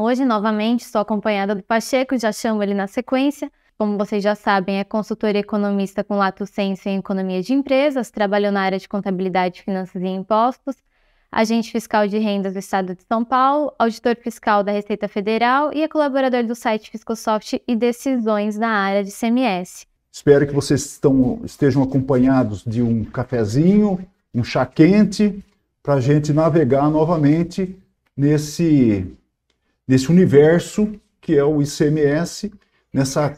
Hoje, novamente, estou acompanhada do Pacheco, já chamo ele na sequência. Como vocês já sabem, é consultor e economista com lato senso em economia de empresas, trabalhou na área de contabilidade, finanças e impostos, agente fiscal de rendas do Estado de São Paulo, auditor fiscal da Receita Federal e é colaborador do site Fiscosoft e decisões na área de CMS. Espero que vocês estão, estejam acompanhados de um cafezinho, um chá quente, para a gente navegar novamente nesse desse universo que é o ICMS, nessa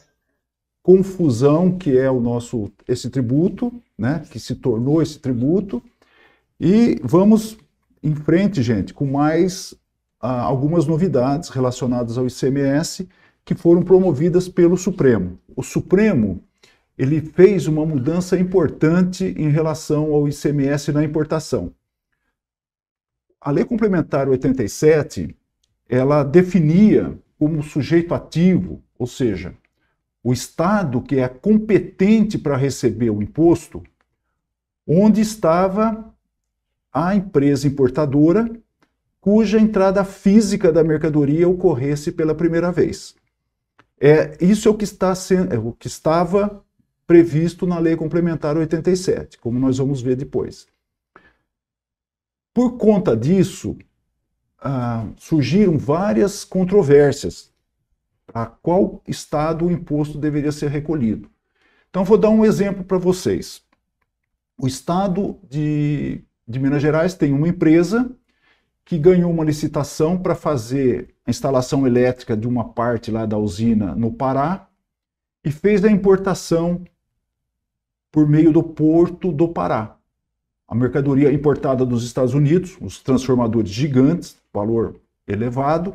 confusão que é o nosso esse tributo, né, que se tornou esse tributo. E vamos em frente, gente, com mais ah, algumas novidades relacionadas ao ICMS que foram promovidas pelo Supremo. O Supremo ele fez uma mudança importante em relação ao ICMS na importação. A Lei Complementar 87 ela definia como sujeito ativo, ou seja, o Estado que é competente para receber o imposto, onde estava a empresa importadora cuja entrada física da mercadoria ocorresse pela primeira vez. É, isso é o que, está sendo, é o que estava previsto na Lei Complementar 87, como nós vamos ver depois. Por conta disso, ah, surgiram várias controvérsias a qual estado o imposto deveria ser recolhido. Então, vou dar um exemplo para vocês. O estado de, de, Minas Gerais tem uma empresa que ganhou uma licitação para fazer a instalação elétrica de uma parte lá da usina no Pará e fez a importação por meio do porto do Pará. A mercadoria importada dos Estados Unidos, os transformadores gigantes, valor elevado,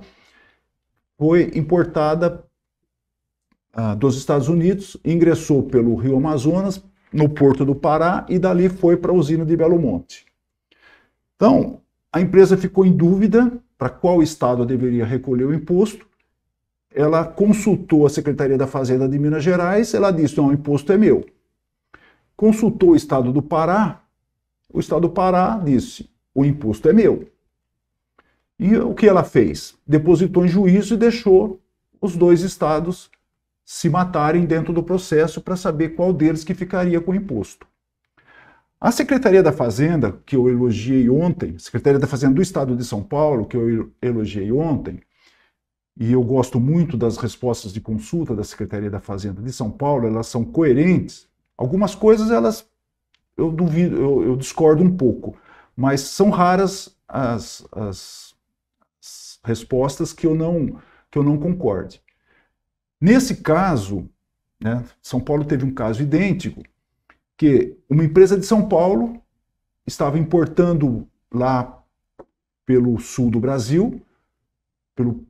foi importada ah, dos Estados Unidos, ingressou pelo Rio Amazonas, no Porto do Pará, e dali foi para a usina de Belo Monte. Então, a empresa ficou em dúvida para qual estado deveria recolher o imposto. Ela consultou a Secretaria da Fazenda de Minas Gerais, ela disse: não, o imposto é meu. Consultou o estado do Pará, o estado do Pará disse: o imposto é meu. E o que ela fez? Depositou em juízo e deixou os dois estados se matarem dentro do processo para saber qual deles que ficaria com o imposto. A Secretaria da Fazenda, que eu elogiei ontem, Secretaria da Fazenda do Estado de São Paulo, que eu elogiei ontem, e eu gosto muito das respostas de consulta da Secretaria da Fazenda de São Paulo, elas são coerentes. Algumas coisas elas eu duvido, eu, eu discordo um pouco, mas são raras as, as respostas que eu não, que eu não concorde. Nesse caso, né, São Paulo teve um caso idêntico, que uma empresa de São Paulo estava importando lá pelo sul do Brasil, pelo,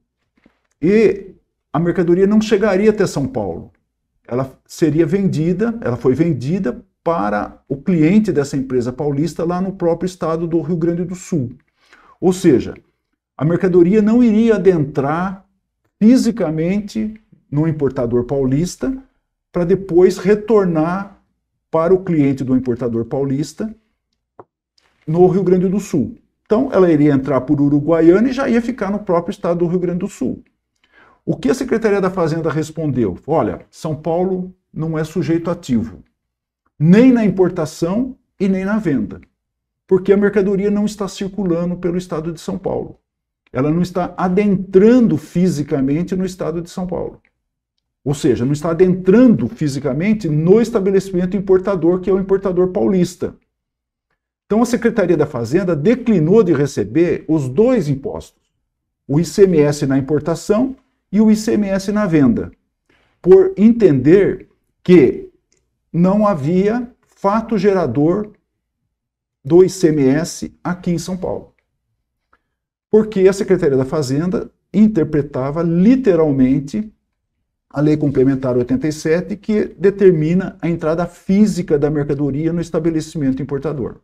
e a mercadoria não chegaria até São Paulo. Ela seria vendida, ela foi vendida para o cliente dessa empresa paulista lá no próprio estado do Rio Grande do Sul. Ou seja, a mercadoria não iria adentrar fisicamente no importador paulista para depois retornar para o cliente do importador paulista no Rio Grande do Sul. Então, ela iria entrar por Uruguaiana e já ia ficar no próprio estado do Rio Grande do Sul. O que a Secretaria da Fazenda respondeu? Olha, São Paulo não é sujeito ativo, nem na importação e nem na venda, porque a mercadoria não está circulando pelo estado de São Paulo ela não está adentrando fisicamente no estado de São Paulo. Ou seja, não está adentrando fisicamente no estabelecimento importador, que é o importador paulista. Então a Secretaria da Fazenda declinou de receber os dois impostos, o ICMS na importação e o ICMS na venda, por entender que não havia fato gerador do ICMS aqui em São Paulo porque a Secretaria da Fazenda interpretava literalmente a Lei Complementar 87, que determina a entrada física da mercadoria no estabelecimento importador.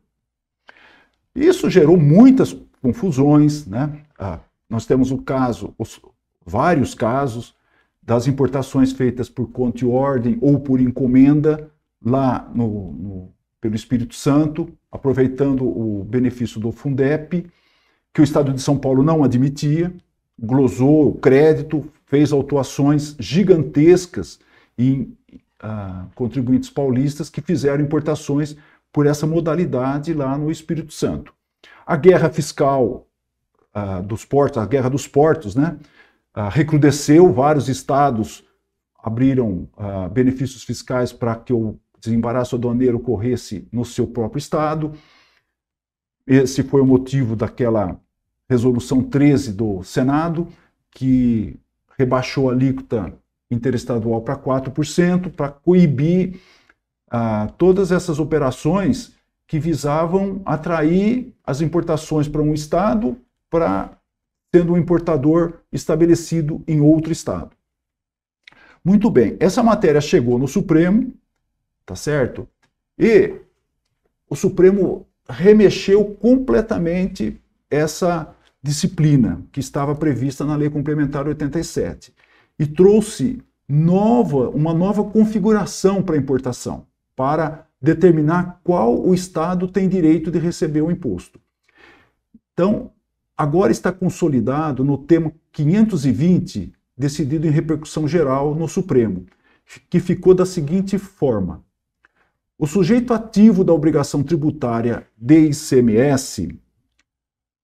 Isso gerou muitas confusões, né? Ah, nós temos o caso, os, vários casos das importações feitas por conta e ordem ou por encomenda lá no, no, pelo Espírito Santo, aproveitando o benefício do Fundep, que o Estado de São Paulo não admitia, glosou o crédito, fez autuações gigantescas em ah, contribuintes paulistas que fizeram importações por essa modalidade lá no Espírito Santo. A guerra fiscal ah, dos portos, a guerra dos portos, né, ah, recrudesceu, vários estados abriram benefícios fiscais para que o desembaraço aduaneiro ocorresse no seu próprio estado. Esse foi o motivo daquela resolução 13 do Senado, que rebaixou a alíquota interestadual para 4%, para coibir ah, todas essas operações que visavam atrair as importações para um estado, para sendo um importador estabelecido em outro estado. Muito bem, essa matéria chegou no Supremo, tá certo? E o Supremo remexeu completamente essa disciplina que estava prevista na Lei Complementar 87 e trouxe nova, uma nova configuração para a importação, para determinar qual o Estado tem direito de receber o imposto. Então, agora está consolidado no tema 520, decidido em repercussão geral no Supremo, que ficou da seguinte forma: o sujeito ativo da obrigação tributária de ICMS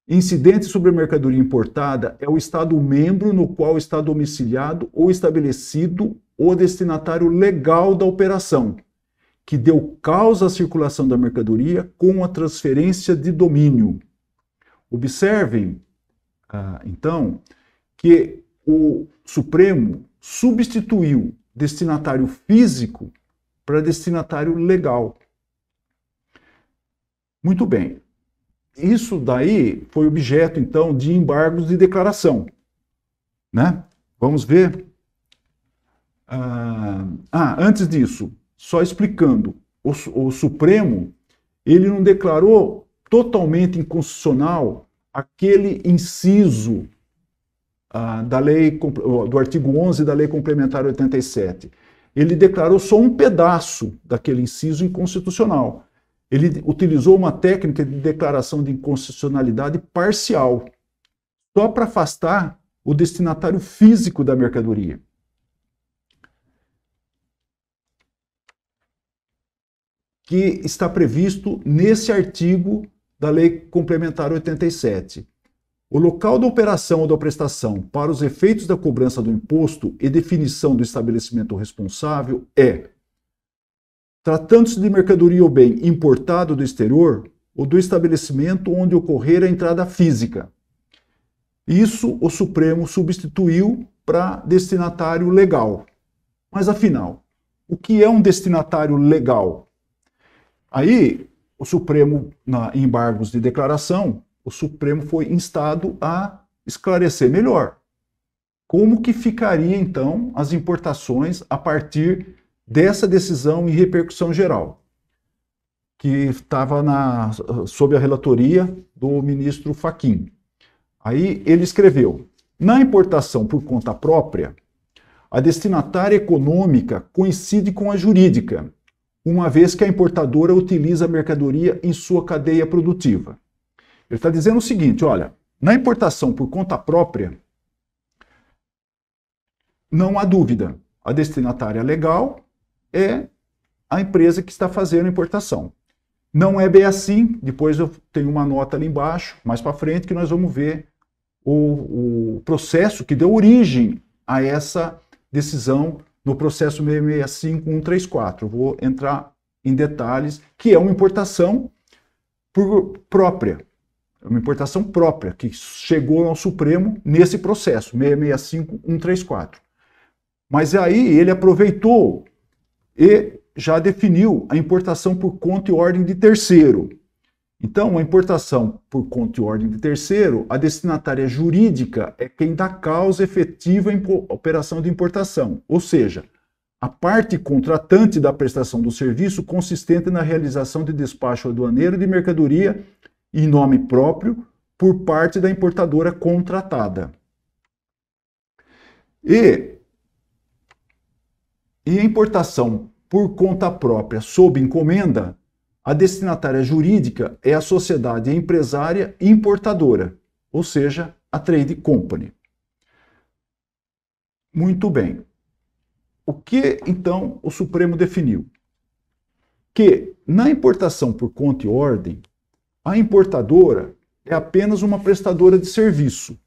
incidente sobre mercadoria importada é o Estado membro no qual está domiciliado ou estabelecido o destinatário legal da operação, que deu causa à circulação da mercadoria com a transferência de domínio. Observem, ah, então, que o Supremo substituiu destinatário físico para destinatário legal. Muito bem. Isso daí foi objeto, então, de embargos de declaração. Né? Vamos ver. Ah, ah antes disso, só explicando, o, o Supremo ele não declarou totalmente inconstitucional aquele inciso ah, da lei do artigo 11 da Lei Complementar 87, ele declarou só um pedaço daquele inciso inconstitucional. Ele utilizou uma técnica de declaração de inconstitucionalidade parcial, só para afastar o destinatário físico da mercadoria. Que está previsto nesse artigo da Lei Complementar 87. O local da operação ou da prestação para os efeitos da cobrança do imposto e definição do estabelecimento responsável é, tratando-se de mercadoria ou bem importado do exterior, ou do estabelecimento onde ocorrer a entrada física. Isso o Supremo substituiu para destinatário legal. Mas afinal, o que é um destinatário legal? Aí, o Supremo, na, em embargos de declaração, o Supremo foi instado a esclarecer melhor como que ficaria então as importações a partir dessa decisão em repercussão geral que estava sob a relatoria do ministro Faquim. Aí ele escreveu: na importação por conta própria, a destinatária econômica coincide com a jurídica, uma vez que a importadora utiliza a mercadoria em sua cadeia produtiva. Ele está dizendo o seguinte: olha, na importação por conta própria, não há dúvida. A destinatária legal é a empresa que está fazendo a importação. Não é bem assim. Depois eu tenho uma nota ali embaixo, mais para frente, que nós vamos ver o, o, processo que deu origem a essa decisão no processo 665134. Vou entrar em detalhes, que é uma importação por, própria. É uma importação própria, que chegou ao Supremo nesse processo, 665-134. Mas é aí ele aproveitou e já definiu a importação por conta e ordem de terceiro. Então, a importação por conta e ordem de terceiro, a destinatária jurídica é quem dá causa efetiva em operação de importação, ou seja, a parte contratante da prestação do serviço consistente na realização de despacho aduaneiro de mercadoria em nome próprio por parte da importadora contratada. E, e a importação por conta própria sob encomenda, a destinatária jurídica é a sociedade empresária importadora, ou seja, a trade company. Muito bem. O que então o Supremo definiu? Que na importação por conta e ordem, a importadora é apenas uma prestadora de serviço.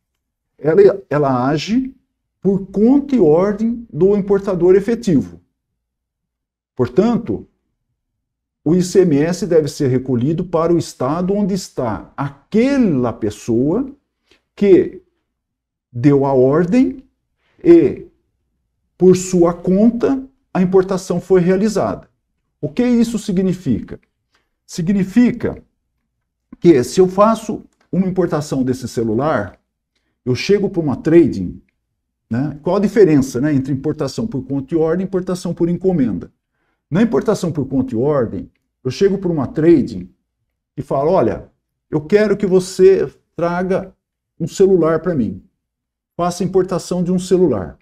Ela, ela age por conta e ordem do importador efetivo. Portanto, o ICMS deve ser recolhido para o estado onde está aquela pessoa que deu a ordem e, por sua conta, a importação foi realizada. O que isso significa? Significa que é, se eu faço uma importação desse celular, eu chego para uma trading, né? qual a diferença né, entre importação por conta e ordem e importação por encomenda? Na importação por conta e ordem, eu chego para uma trading e falo, olha, eu quero que você traga um celular para mim. Faça importação de um celular.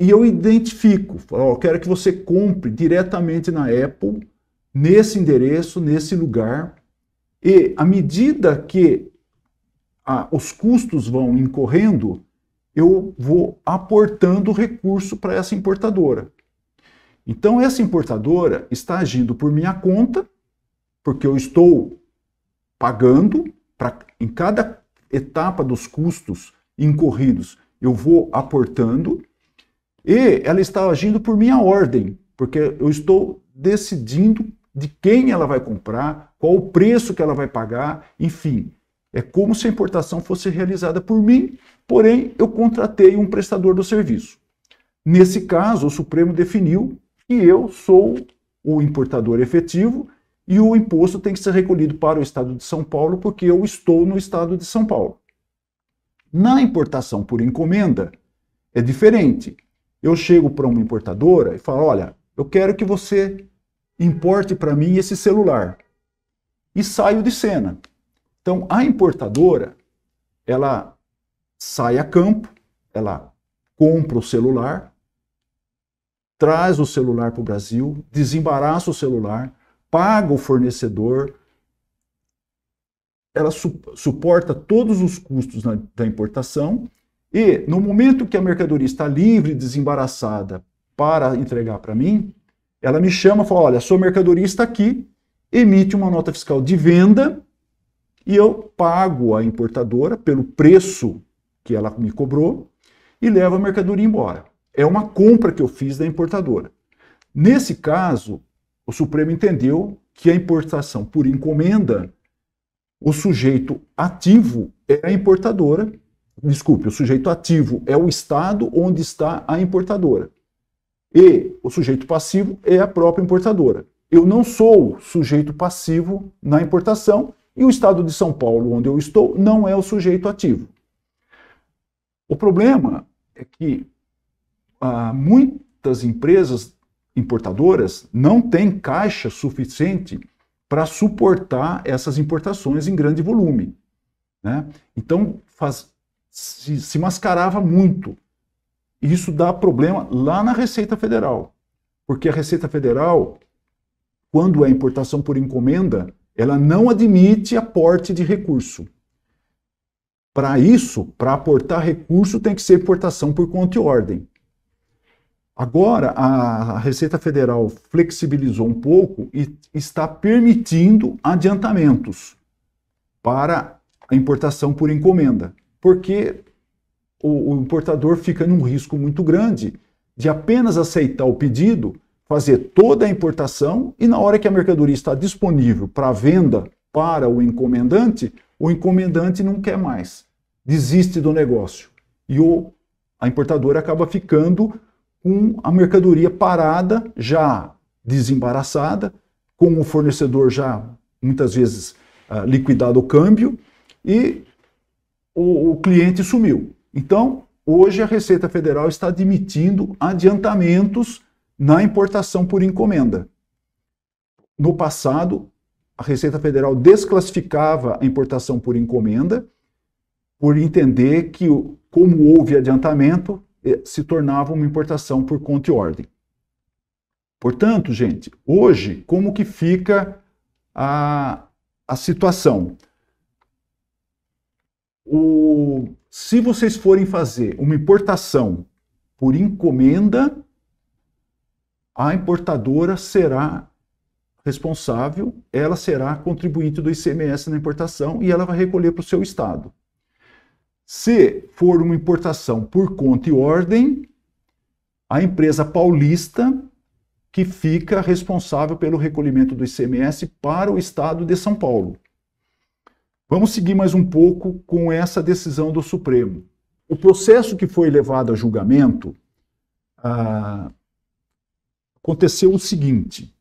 E eu identifico, falo, oh, eu quero que você compre diretamente na Apple nesse endereço, nesse lugar, e à medida que os custos vão incorrendo, eu vou aportando recurso para essa importadora. Então, essa importadora está agindo por minha conta, porque eu estou pagando para, em cada etapa dos custos incorridos, eu vou aportando, e ela está agindo por minha ordem, porque eu estou decidindo de quem ela vai comprar, qual o preço que ela vai pagar, enfim. É como se a importação fosse realizada por mim, porém eu contratei um prestador do serviço. Nesse caso, o Supremo definiu que eu sou o importador efetivo e o imposto tem que ser recolhido para o Estado de São Paulo, porque eu estou no Estado de São Paulo. Na importação por encomenda, é diferente. Eu chego para uma importadora e falo: olha, eu quero que você importe para mim esse celular. E saio de cena. Então, a importadora, ela sai a campo, ela compra o celular, traz o celular para o Brasil, desembaraça o celular, paga o fornecedor, ela su suporta todos os custos na, da importação e no momento que a mercadoria está livre, desembaraçada para entregar para mim, ela me chama e fala: olha, sua mercadoria está aqui, emite uma nota fiscal de venda e eu pago a importadora pelo preço que ela me cobrou e levo a mercadoria embora. É uma compra que eu fiz da importadora. Nesse caso, o Supremo entendeu que a importação por encomenda, o sujeito ativo é a importadora, desculpe, o sujeito ativo é o estado onde está a importadora. E o sujeito passivo é a própria importadora. Eu não sou sujeito passivo na importação e o estado de São Paulo, onde eu estou, não é o sujeito ativo. O problema é que ah, muitas empresas importadoras não têm caixa suficiente para suportar essas importações em grande volume. Né? Então, faz, se, se mascarava muito e isso dá problema lá na Receita Federal. Porque a Receita Federal, quando é importação por encomenda, ela não admite aporte de recurso. Para isso, para aportar recurso, tem que ser importação por conta e ordem. Agora, a Receita Federal flexibilizou um pouco e está permitindo adiantamentos para a importação por encomenda, porque o, o importador fica num risco muito grande de apenas aceitar o pedido, fazer toda a importação e, na hora que a mercadoria está disponível para venda para o encomendante, o encomendante não quer mais, desiste do negócio. E o, a importadora acaba ficando com a mercadoria parada, já desembaraçada, com o fornecedor já muitas vezes ah, liquidado o câmbio e o, o cliente sumiu. Então, hoje a Receita Federal está admitindo adiantamentos na importação por encomenda. No passado, a Receita Federal desclassificava a importação por encomenda, por entender que, como houve adiantamento, eh, se tornava uma importação por conta e ordem. Portanto, gente, hoje, como que fica a, a situação? o, se vocês forem fazer uma importação por encomenda, a importadora será responsável, ela será contribuinte do ICMS na importação e ela vai recolher para o seu estado. Se for uma importação por conta e ordem, a empresa paulista que fica responsável pelo recolhimento do ICMS para o estado de São Paulo. Vamos seguir mais um pouco com essa decisão do Supremo. O processo que foi levado a julgamento ah, aconteceu o seguinte: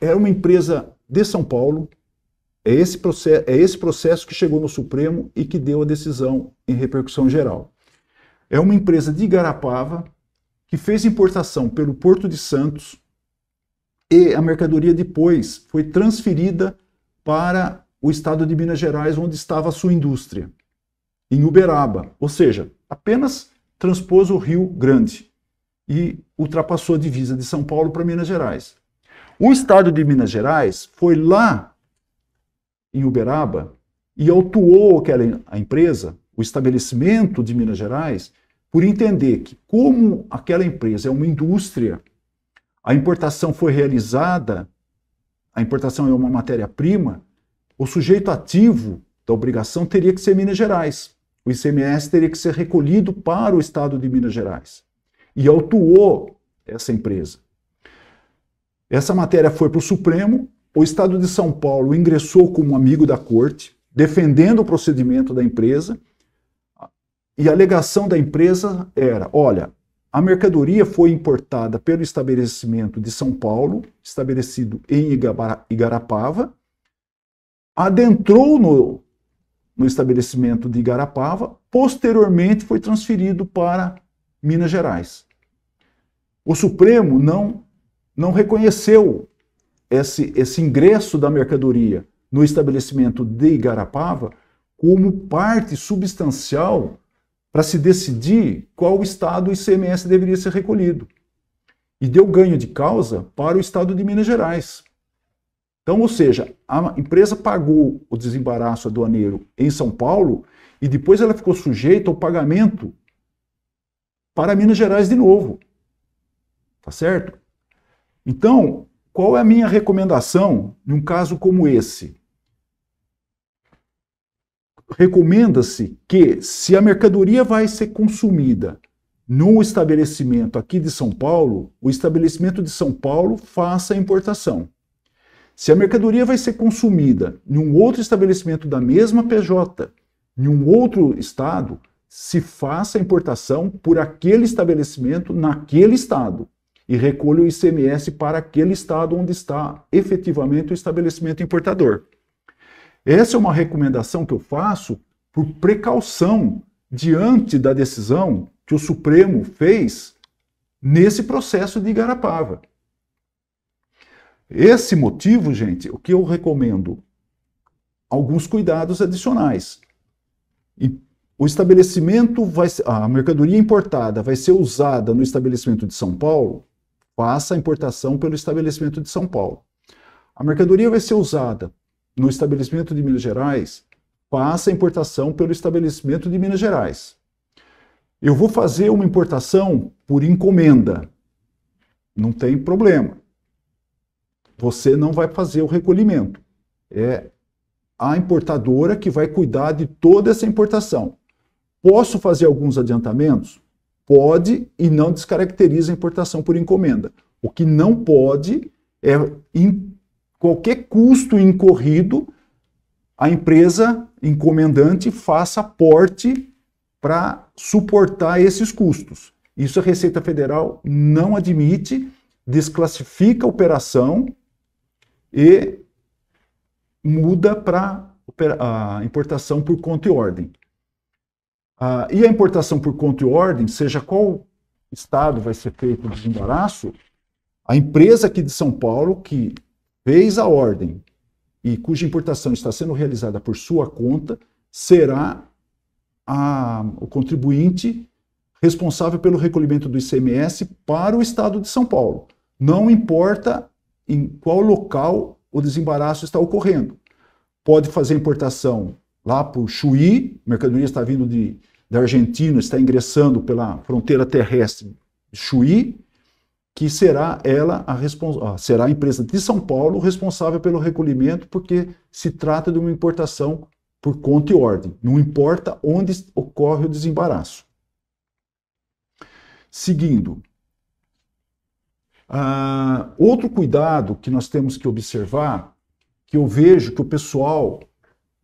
era é uma empresa de São Paulo, é esse, processo, é esse processo que chegou no Supremo e que deu a decisão em repercussão geral. É uma empresa de Garapava que fez importação pelo Porto de Santos e a mercadoria depois foi transferida para o estado de Minas Gerais, onde estava a sua indústria, em Uberaba. Ou seja, apenas transpôs o Rio Grande e ultrapassou a divisa de São Paulo para Minas Gerais. O estado de Minas Gerais foi lá em Uberaba e autuou aquela a empresa, o estabelecimento de Minas Gerais, por entender que, como aquela empresa é uma indústria, a importação foi realizada a importação é uma matéria-prima, o sujeito ativo da obrigação teria que ser Minas Gerais. O ICMS teria que ser recolhido para o estado de Minas Gerais. E autuou essa empresa. Essa matéria foi para o Supremo, o estado de São Paulo ingressou como amigo da corte, defendendo o procedimento da empresa, e a alegação da empresa era: olha, a mercadoria foi importada pelo estabelecimento de São Paulo, estabelecido em Igarapava, adentrou no, no estabelecimento de Igarapava, posteriormente foi transferido para Minas Gerais. O Supremo não, não reconheceu esse, esse ingresso da mercadoria no estabelecimento de Igarapava como parte substancial para se decidir qual estado o ICMS deveria ser recolhido. E deu ganho de causa para o estado de Minas Gerais. Então, ou seja, a empresa pagou o desembaraço aduaneiro em São Paulo e depois ela ficou sujeita ao pagamento para Minas Gerais de novo. Tá certo? Então, qual é a minha recomendação num caso como esse? recomenda-se que, se a mercadoria vai ser consumida no estabelecimento aqui de São Paulo, o estabelecimento de São Paulo faça a importação. Se a mercadoria vai ser consumida em um outro estabelecimento da mesma PJ, em um outro estado, se faça a importação por aquele estabelecimento naquele estado e recolha o ICMS para aquele estado onde está efetivamente o estabelecimento importador. Essa é uma recomendação que eu faço por precaução diante da decisão que o Supremo fez nesse processo de Igarapava. Esse motivo, gente, o que eu recomendo? Alguns cuidados adicionais. E o estabelecimento vai a mercadoria importada vai ser usada no estabelecimento de São Paulo, faça a importação pelo estabelecimento de São Paulo. A mercadoria vai ser usada no estabelecimento de Minas Gerais, faça a importação pelo estabelecimento de Minas Gerais. Eu vou fazer uma importação por encomenda. Não tem problema. Você não vai fazer o recolhimento. É a importadora que vai cuidar de toda essa importação. Posso fazer alguns adiantamentos? Pode e não descaracteriza a importação por encomenda. O que não pode é qualquer custo incorrido, a empresa encomendante faça aporte para suportar esses custos. Isso a Receita Federal não admite, desclassifica a operação e muda para a importação por conta e ordem. Ah, e a importação por conta e ordem, seja qual estado vai ser feito o desembaraço, a empresa aqui de São Paulo, que fez a ordem e cuja importação está sendo realizada por sua conta, será a, o contribuinte responsável pelo recolhimento do ICMS para o estado de São Paulo. Não importa em qual local o desembaraço está ocorrendo. Pode fazer importação lá por Chuí, mercadoria está vindo de, da Argentina, está ingressando pela fronteira terrestre Chuí, que será ela a responsável, será a empresa de São Paulo responsável pelo recolhimento, porque se trata de uma importação por conta e ordem. Não importa onde ocorre o desembaraço. Seguindo, uh, outro cuidado que nós temos que observar, que eu vejo que o pessoal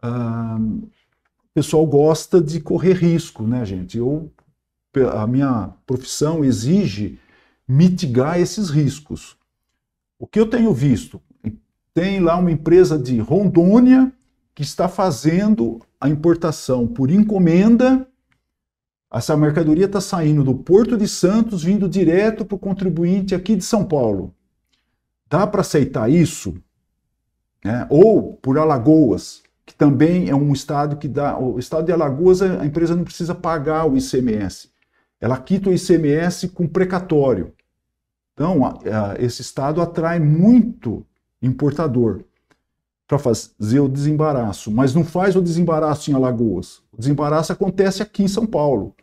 uh, o pessoal gosta de correr risco, né, gente? Eu, a minha profissão exige mitigar esses riscos. O que eu tenho visto? Tem lá uma empresa de Rondônia que está fazendo a importação por encomenda. Essa mercadoria está saindo do Porto de Santos, vindo direto para o contribuinte aqui de São Paulo. Dá para aceitar isso? É, ou por Alagoas, que também é um estado que dá. O estado de Alagoas, a empresa não precisa pagar o ICMS ela quita o ICMS com precatório. Então, a, a, esse estado atrai muito importador para fazer o desembaraço, mas não faz o desembaraço em Alagoas. O desembaraço acontece aqui em São Paulo.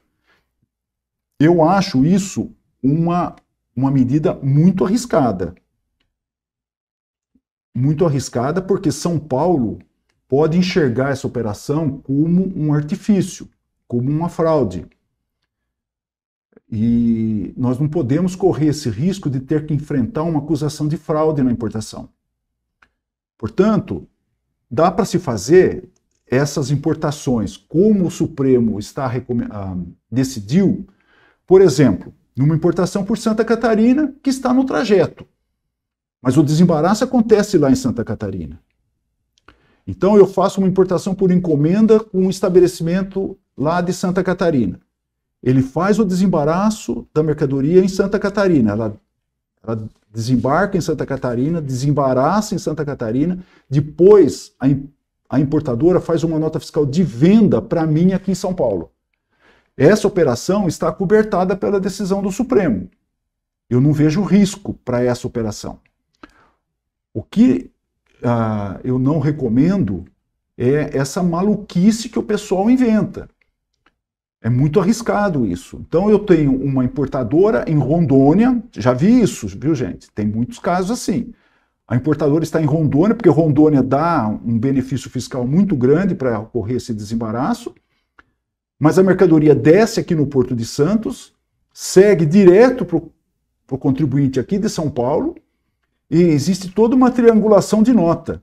Eu acho isso uma, uma medida muito arriscada. Muito arriscada porque São Paulo pode enxergar essa operação como um artifício, como uma fraude. E nós não podemos correr esse risco de ter que enfrentar uma acusação de fraude na importação. Portanto, dá para se fazer essas importações, como o Supremo está ah, decidiu, por exemplo, numa importação por Santa Catarina que está no trajeto. Mas o desembaraço acontece lá em Santa Catarina. Então eu faço uma importação por encomenda com um estabelecimento lá de Santa Catarina. Ele faz o desembaraço da mercadoria em Santa Catarina. Ela, ela desembarca em Santa Catarina, desembaraça em Santa Catarina, depois a, a importadora faz uma nota fiscal de venda para mim aqui em São Paulo. Essa operação está cobertada pela decisão do Supremo. Eu não vejo risco para essa operação. O que uh, eu não recomendo é essa maluquice que o pessoal inventa. É muito arriscado isso. Então eu tenho uma importadora em Rondônia, já vi isso, viu gente? Tem muitos casos assim. A importadora está em Rondônia, porque Rondônia dá um benefício fiscal muito grande para ocorrer esse desembaraço, mas a mercadoria desce aqui no Porto de Santos, segue direto para o contribuinte aqui de São Paulo, e existe toda uma triangulação de nota.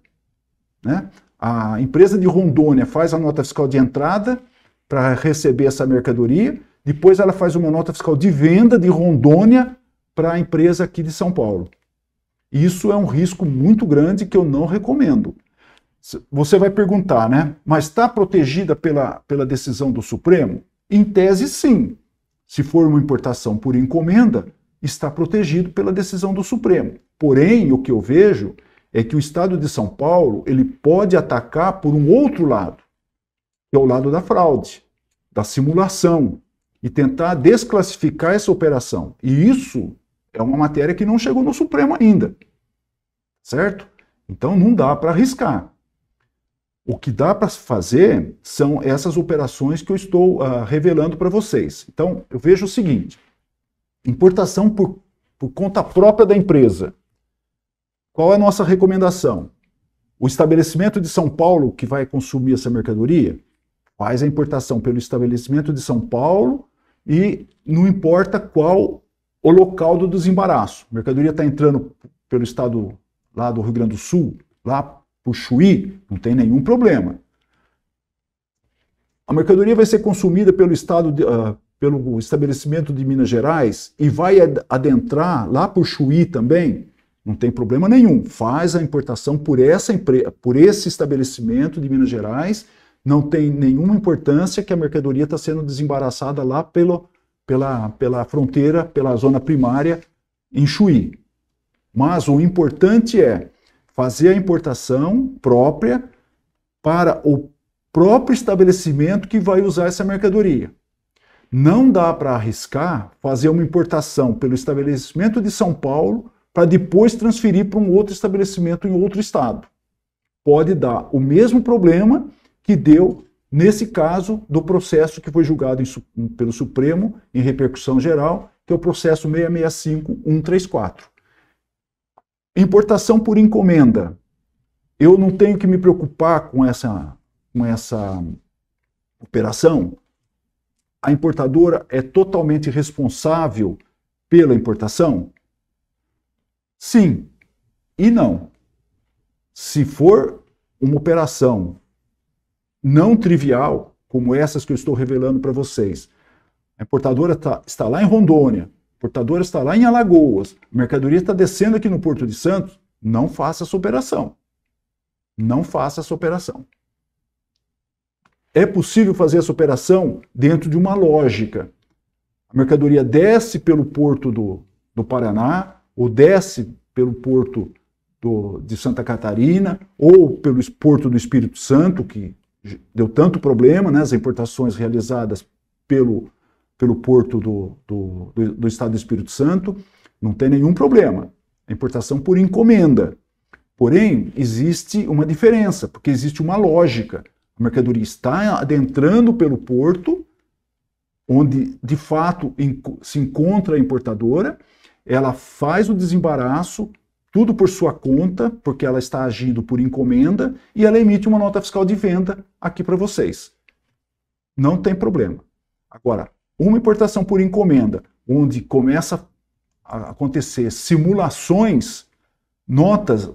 Né? A empresa de Rondônia faz a nota fiscal de entrada, para receber essa mercadoria. Depois ela faz uma nota fiscal de venda de Rondônia para a empresa aqui de São Paulo. Isso é um risco muito grande que eu não recomendo. Você vai perguntar, né? Mas está protegida pela, pela decisão do Supremo? Em tese, sim. Se for uma importação por encomenda, está protegido pela decisão do Supremo. Porém, o que eu vejo é que o Estado de São Paulo ele pode atacar por um outro lado é o lado da fraude, da simulação, e tentar desclassificar essa operação. E isso é uma matéria que não chegou no Supremo ainda, certo? Então não dá para arriscar. O que dá para fazer são essas operações que eu estou uh, revelando para vocês. Então eu vejo o seguinte: importação por, por conta própria da empresa. Qual é a nossa recomendação? O estabelecimento de São Paulo que vai consumir essa mercadoria Faz a importação pelo estabelecimento de São Paulo e não importa qual o local do desembaraço. A mercadoria está entrando pelo estado lá do Rio Grande do Sul, lá por Chuí, não tem nenhum problema. A mercadoria vai ser consumida pelo estado de, uh, pelo estabelecimento de Minas Gerais e vai adentrar lá por Chuí também, não tem problema nenhum. Faz a importação por essa por esse estabelecimento de Minas Gerais não tem nenhuma importância que a mercadoria está sendo desembaraçada lá pelo, pela, pela fronteira, pela zona primária em Chuí. Mas o importante é fazer a importação própria para o próprio estabelecimento que vai usar essa mercadoria. Não dá para arriscar fazer uma importação pelo estabelecimento de São Paulo para depois transferir para um outro estabelecimento em outro estado. Pode dar o mesmo problema que deu nesse caso do processo que foi julgado em, pelo Supremo em repercussão geral, que é o processo 665134. Importação por encomenda. Eu não tenho que me preocupar com essa com essa operação. A importadora é totalmente responsável pela importação? Sim e não. Se for uma operação não trivial, como essas que eu estou revelando para vocês. A importadora tá, está lá em Rondônia, a portadora está lá em Alagoas, a mercadoria está descendo aqui no Porto de Santos, não faça essa operação. Não faça essa operação. É possível fazer essa operação dentro de uma lógica. A mercadoria desce pelo porto do, do Paraná, ou desce pelo porto do, de Santa Catarina, ou pelo porto do Espírito Santo, que deu tanto problema, né, as importações realizadas pelo, pelo porto do, do, do, do estado do Espírito Santo, não tem nenhum problema. A importação por encomenda. Porém, existe uma diferença, porque existe uma lógica. A mercadoria está adentrando pelo porto, onde de fato se encontra a importadora, ela faz o desembaraço, tudo por sua conta, porque ela está agindo por encomenda, e ela emite uma nota fiscal de venda aqui para vocês. Não tem problema. Agora, uma importação por encomenda, onde começa a acontecer simulações, notas,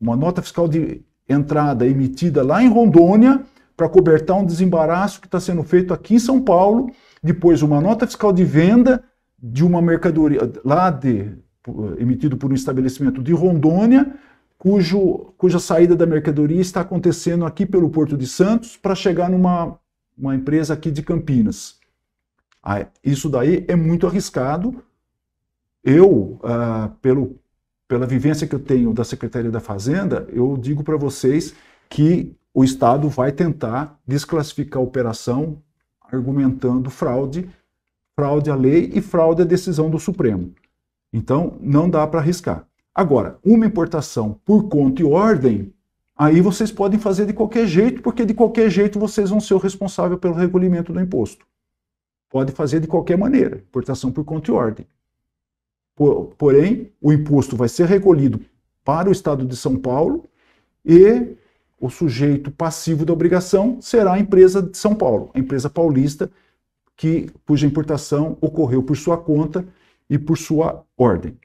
uma nota fiscal de entrada emitida lá em Rondônia para cobertar um desembaraço que está sendo feito aqui em São Paulo, depois uma nota fiscal de venda de uma mercadoria lá de eh, emitido por um estabelecimento de Rondônia, cujo, cuja saída da mercadoria está acontecendo aqui pelo Porto de Santos para chegar numa uma empresa aqui de Campinas. Ah, isso daí é muito arriscado. Eu, ah, pelo, pela vivência que eu tenho da Secretaria da Fazenda, eu digo para vocês que o Estado vai tentar desclassificar a operação argumentando fraude, fraude à lei e fraude à decisão do Supremo. Então, não dá para arriscar. Agora, uma importação por conta e ordem, aí vocês podem fazer de qualquer jeito, porque de qualquer jeito vocês vão ser o responsável pelo recolhimento do imposto. Pode fazer de qualquer maneira, importação por conta e ordem. Por, porém, o imposto vai ser recolhido para o estado de São Paulo e o sujeito passivo da obrigação será a empresa de São Paulo, a empresa paulista que cuja importação ocorreu por sua conta e por sua ordem.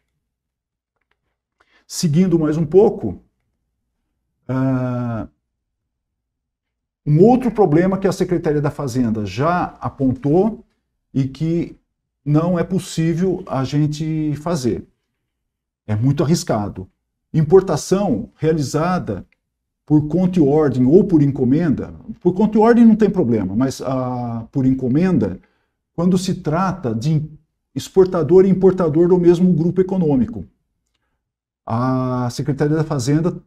Seguindo mais um pouco, uh, um outro problema que a Secretaria da Fazenda já apontou e que não é possível a gente fazer. É muito arriscado. Importação realizada por conta e ordem ou por encomenda, por conta e ordem não tem problema, mas uh, por encomenda, quando se trata de exportador e importador do mesmo grupo econômico. A Secretaria da Fazenda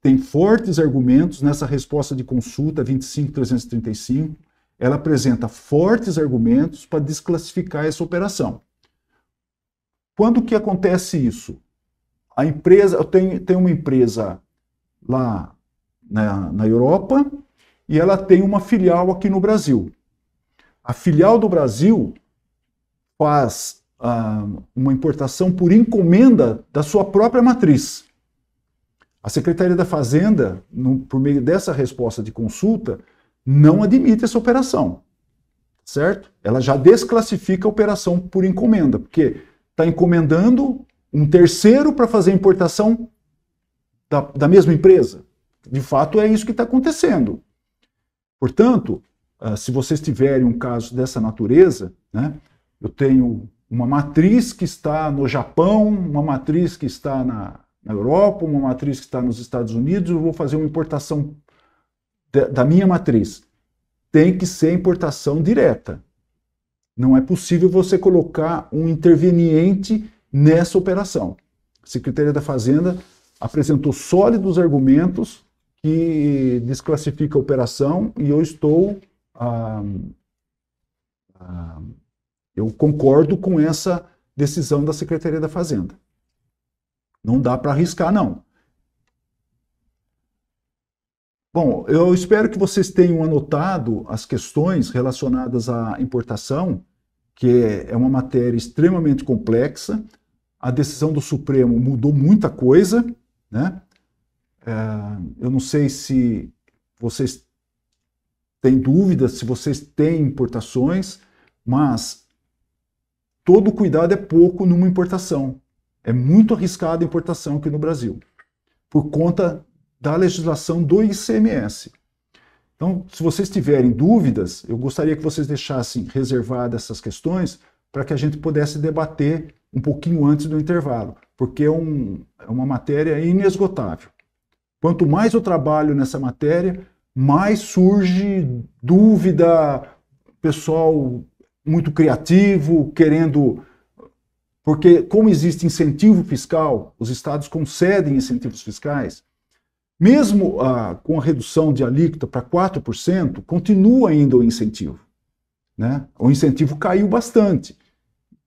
tem fortes argumentos nessa resposta de consulta 25335. Ela apresenta fortes argumentos para desclassificar essa operação. Quando que acontece isso? A empresa, eu tenho, tenho uma empresa lá na, na Europa e ela tem uma filial aqui no Brasil. A filial do Brasil faz ah, uma importação por encomenda da sua própria matriz. A Secretaria da Fazenda, no, por meio dessa resposta de consulta, não admite essa operação, certo? Ela já desclassifica a operação por encomenda, porque está encomendando um terceiro para fazer a importação da, da mesma empresa. De fato, é isso que está acontecendo. Portanto, ah, se vocês tiverem um caso dessa natureza, né, eu tenho uma matriz que está no Japão, uma matriz que está na, na Europa, uma matriz que está nos Estados Unidos, eu vou fazer uma importação de, da minha matriz. Tem que ser importação direta. Não é possível você colocar um interveniente nessa operação. A Secretaria da Fazenda apresentou sólidos argumentos que desclassifica a operação e eu estou ah, ah, eu concordo com essa decisão da Secretaria da Fazenda. Não dá para arriscar, não. Bom, eu espero que vocês tenham anotado as questões relacionadas à importação, que é uma matéria extremamente complexa. A decisão do Supremo mudou muita coisa, né? É, eu não sei se vocês têm dúvidas, se vocês têm importações, mas todo cuidado é pouco numa importação. É muito arriscada a importação aqui no Brasil, por conta da legislação do ICMS. Então, se vocês tiverem dúvidas, eu gostaria que vocês deixassem reservadas essas questões para que a gente pudesse debater um pouquinho antes do intervalo, porque é, um, é uma matéria inesgotável. Quanto mais eu trabalho nessa matéria, mais surge dúvida, pessoal muito criativo, querendo. Porque, como existe incentivo fiscal, os estados concedem incentivos fiscais, mesmo ah, com a redução de alíquota para 4%, continua ainda o incentivo. Né? O incentivo caiu bastante,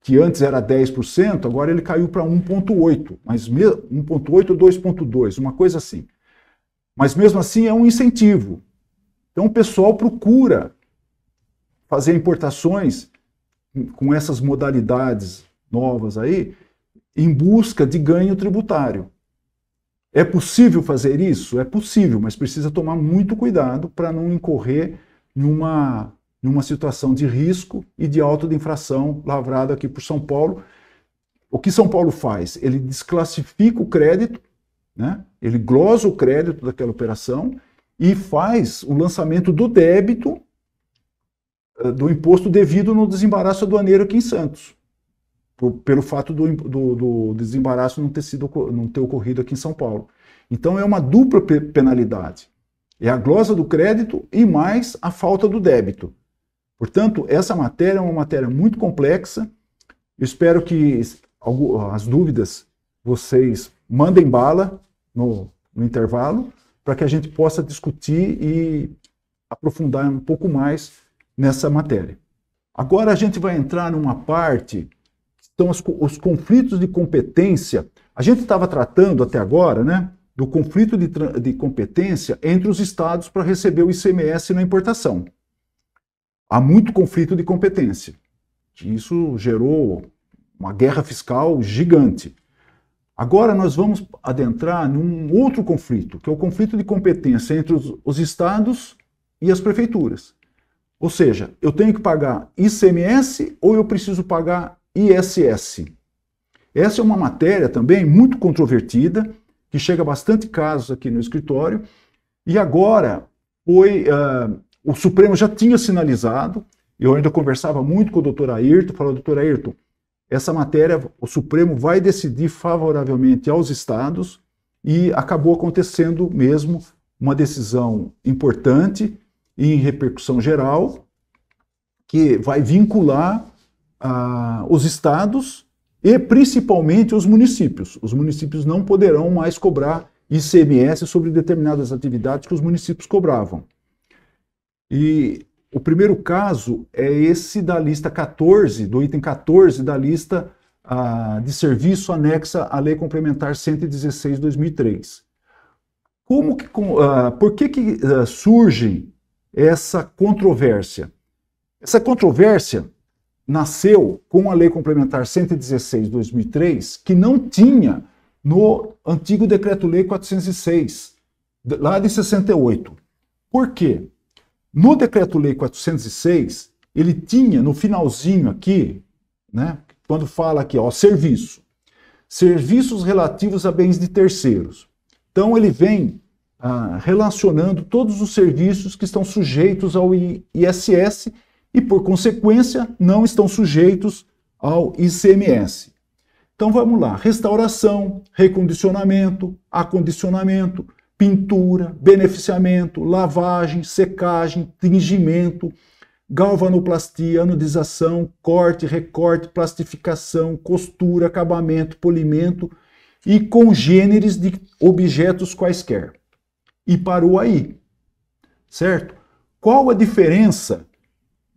que antes era 10%, agora ele caiu para 1,8%, mas 1,8% ou 2,2%, uma coisa assim. Mas mesmo assim é um incentivo. Então o pessoal procura fazer importações com essas modalidades novas aí, em busca de ganho tributário. É possível fazer isso? É possível, mas precisa tomar muito cuidado para não incorrer numa, numa situação de risco e de auto de infração lavrada aqui por São Paulo. O que São Paulo faz? Ele desclassifica o crédito, né? ele glosa o crédito daquela operação e faz o lançamento do débito eh, do imposto devido no desembaraço aduaneiro aqui em Santos, por, pelo fato do, do, do, desembaraço não ter, sido, não ter ocorrido aqui em São Paulo. Então é uma dupla penalidade. É a glosa do crédito e mais a falta do débito. Portanto, essa matéria é uma matéria muito complexa. Eu espero que as dúvidas vocês mandem bala no, no intervalo para que a gente possa discutir e aprofundar um pouco mais nessa matéria. Agora a gente vai entrar numa parte que estão os, os conflitos de competência. A gente estava tratando até agora, né, do conflito de, de competência entre os estados para receber o ICMS na importação. Há muito conflito de competência. Isso gerou uma guerra fiscal gigante. Agora nós vamos adentrar num outro conflito, que é o conflito de competência entre os, os estados e as prefeituras. Ou seja, eu tenho que pagar ICMS ou eu preciso pagar ISS? Essa é uma matéria também muito controvertida, que chega bastante casos aqui no escritório, e agora foi. Uh, o Supremo já tinha sinalizado, eu ainda conversava muito com o doutor Ayrton, falava, doutor Ayrton, essa matéria, o Supremo vai decidir favoravelmente aos estados, e acabou acontecendo mesmo uma decisão importante em repercussão geral, que vai vincular ah, os estados e principalmente os municípios. Os municípios não poderão mais cobrar ICMS sobre determinadas atividades que os municípios cobravam. E o primeiro caso é esse da lista 14, do item 14 da lista ah, de serviço anexa à Lei Complementar 116 2003. Como que, ah, por que, que ah, surgem essa controvérsia. Essa controvérsia nasceu com a Lei Complementar 116 2003, que não tinha no antigo Decreto-Lei 406, lá de 68. Por quê? No Decreto-Lei 406, ele tinha no finalzinho aqui, né, quando fala aqui, ó, serviço. Serviços relativos a bens de terceiros. Então ele vem ah, relacionando todos os serviços que estão sujeitos ao ISS e, por consequência, não estão sujeitos ao ICMS. Então vamos lá: restauração, recondicionamento, acondicionamento, pintura, beneficiamento, lavagem, secagem, tingimento, galvanoplastia, anodização, corte, recorte, plastificação, costura, acabamento, polimento e congêneres de objetos quaisquer e parou aí. Certo? Qual a diferença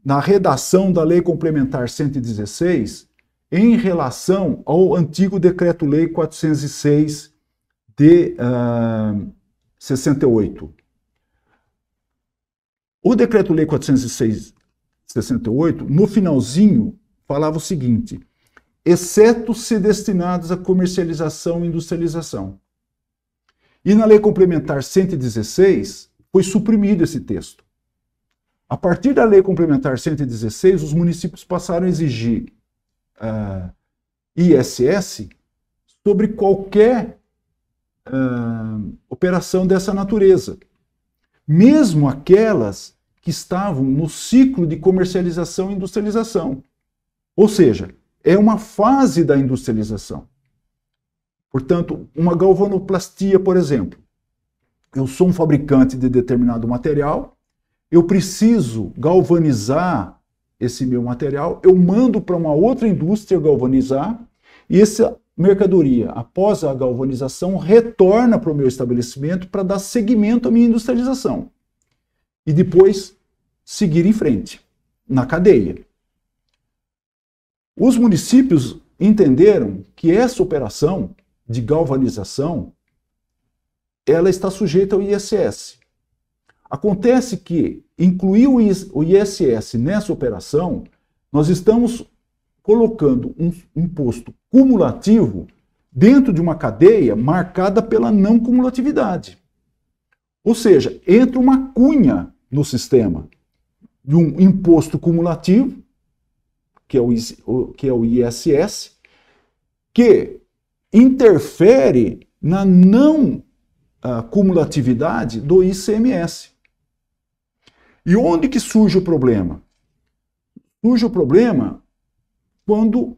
na redação da Lei Complementar 116 em relação ao antigo Decreto-Lei 406 de uh, ah, 68? O Decreto-Lei 406 68, no finalzinho, falava o seguinte: exceto se destinados à comercialização e industrialização. E na Lei Complementar 116 foi suprimido esse texto. A partir da Lei Complementar 116, os municípios passaram a exigir uh, ah, ISS sobre qualquer uh, operação dessa natureza, mesmo aquelas que estavam no ciclo de comercialização e industrialização. Ou seja, é uma fase da industrialização. Portanto, uma galvanoplastia, por exemplo. Eu sou um fabricante de determinado material, eu preciso galvanizar esse meu material, eu mando para uma outra indústria galvanizar e essa mercadoria, após a galvanização, retorna para o meu estabelecimento para dar seguimento à minha industrialização e depois seguir em frente na cadeia. Os municípios entenderam que essa operação de galvanização, ela está sujeita ao ISS. Acontece que incluir o ISS nessa operação, nós estamos colocando um imposto cumulativo dentro de uma cadeia marcada pela não cumulatividade. Ou seja, entra uma cunha no sistema de um imposto cumulativo, que é o, que é o ISS, que interfere na não uh, cumulatividade do ICMS. E onde que surge o problema? Surge o problema quando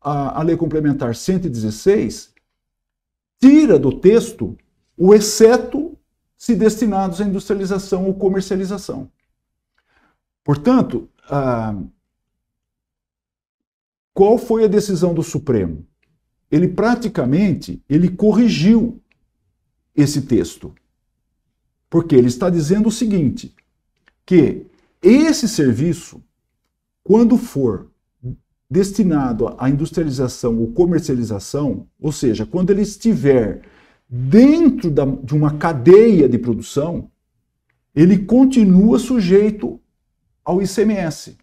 a, a Lei Complementar 116 tira do texto o exceto se destinados à industrialização ou comercialização. Portanto, ah, qual foi a decisão do Supremo? ele praticamente ele corrigiu esse texto. Porque ele está dizendo o seguinte, que esse serviço, quando for destinado à industrialização ou comercialização, ou seja, quando ele estiver dentro da, de uma cadeia de produção, ele continua sujeito ao ICMS.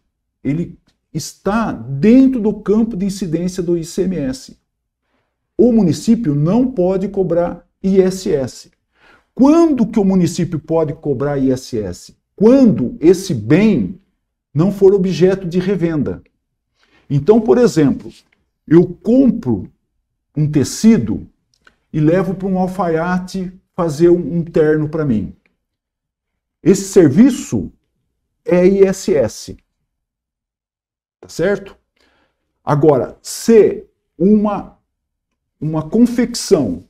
Ele está dentro do campo de incidência do ICMS. O município não pode cobrar ISS. Quando que o município pode cobrar ISS? Quando esse bem não for objeto de revenda. Então, por exemplo, eu compro um tecido e levo para um alfaiate fazer um terno para mim. Esse serviço é ISS. Tá certo? Agora, se uma uma confecção,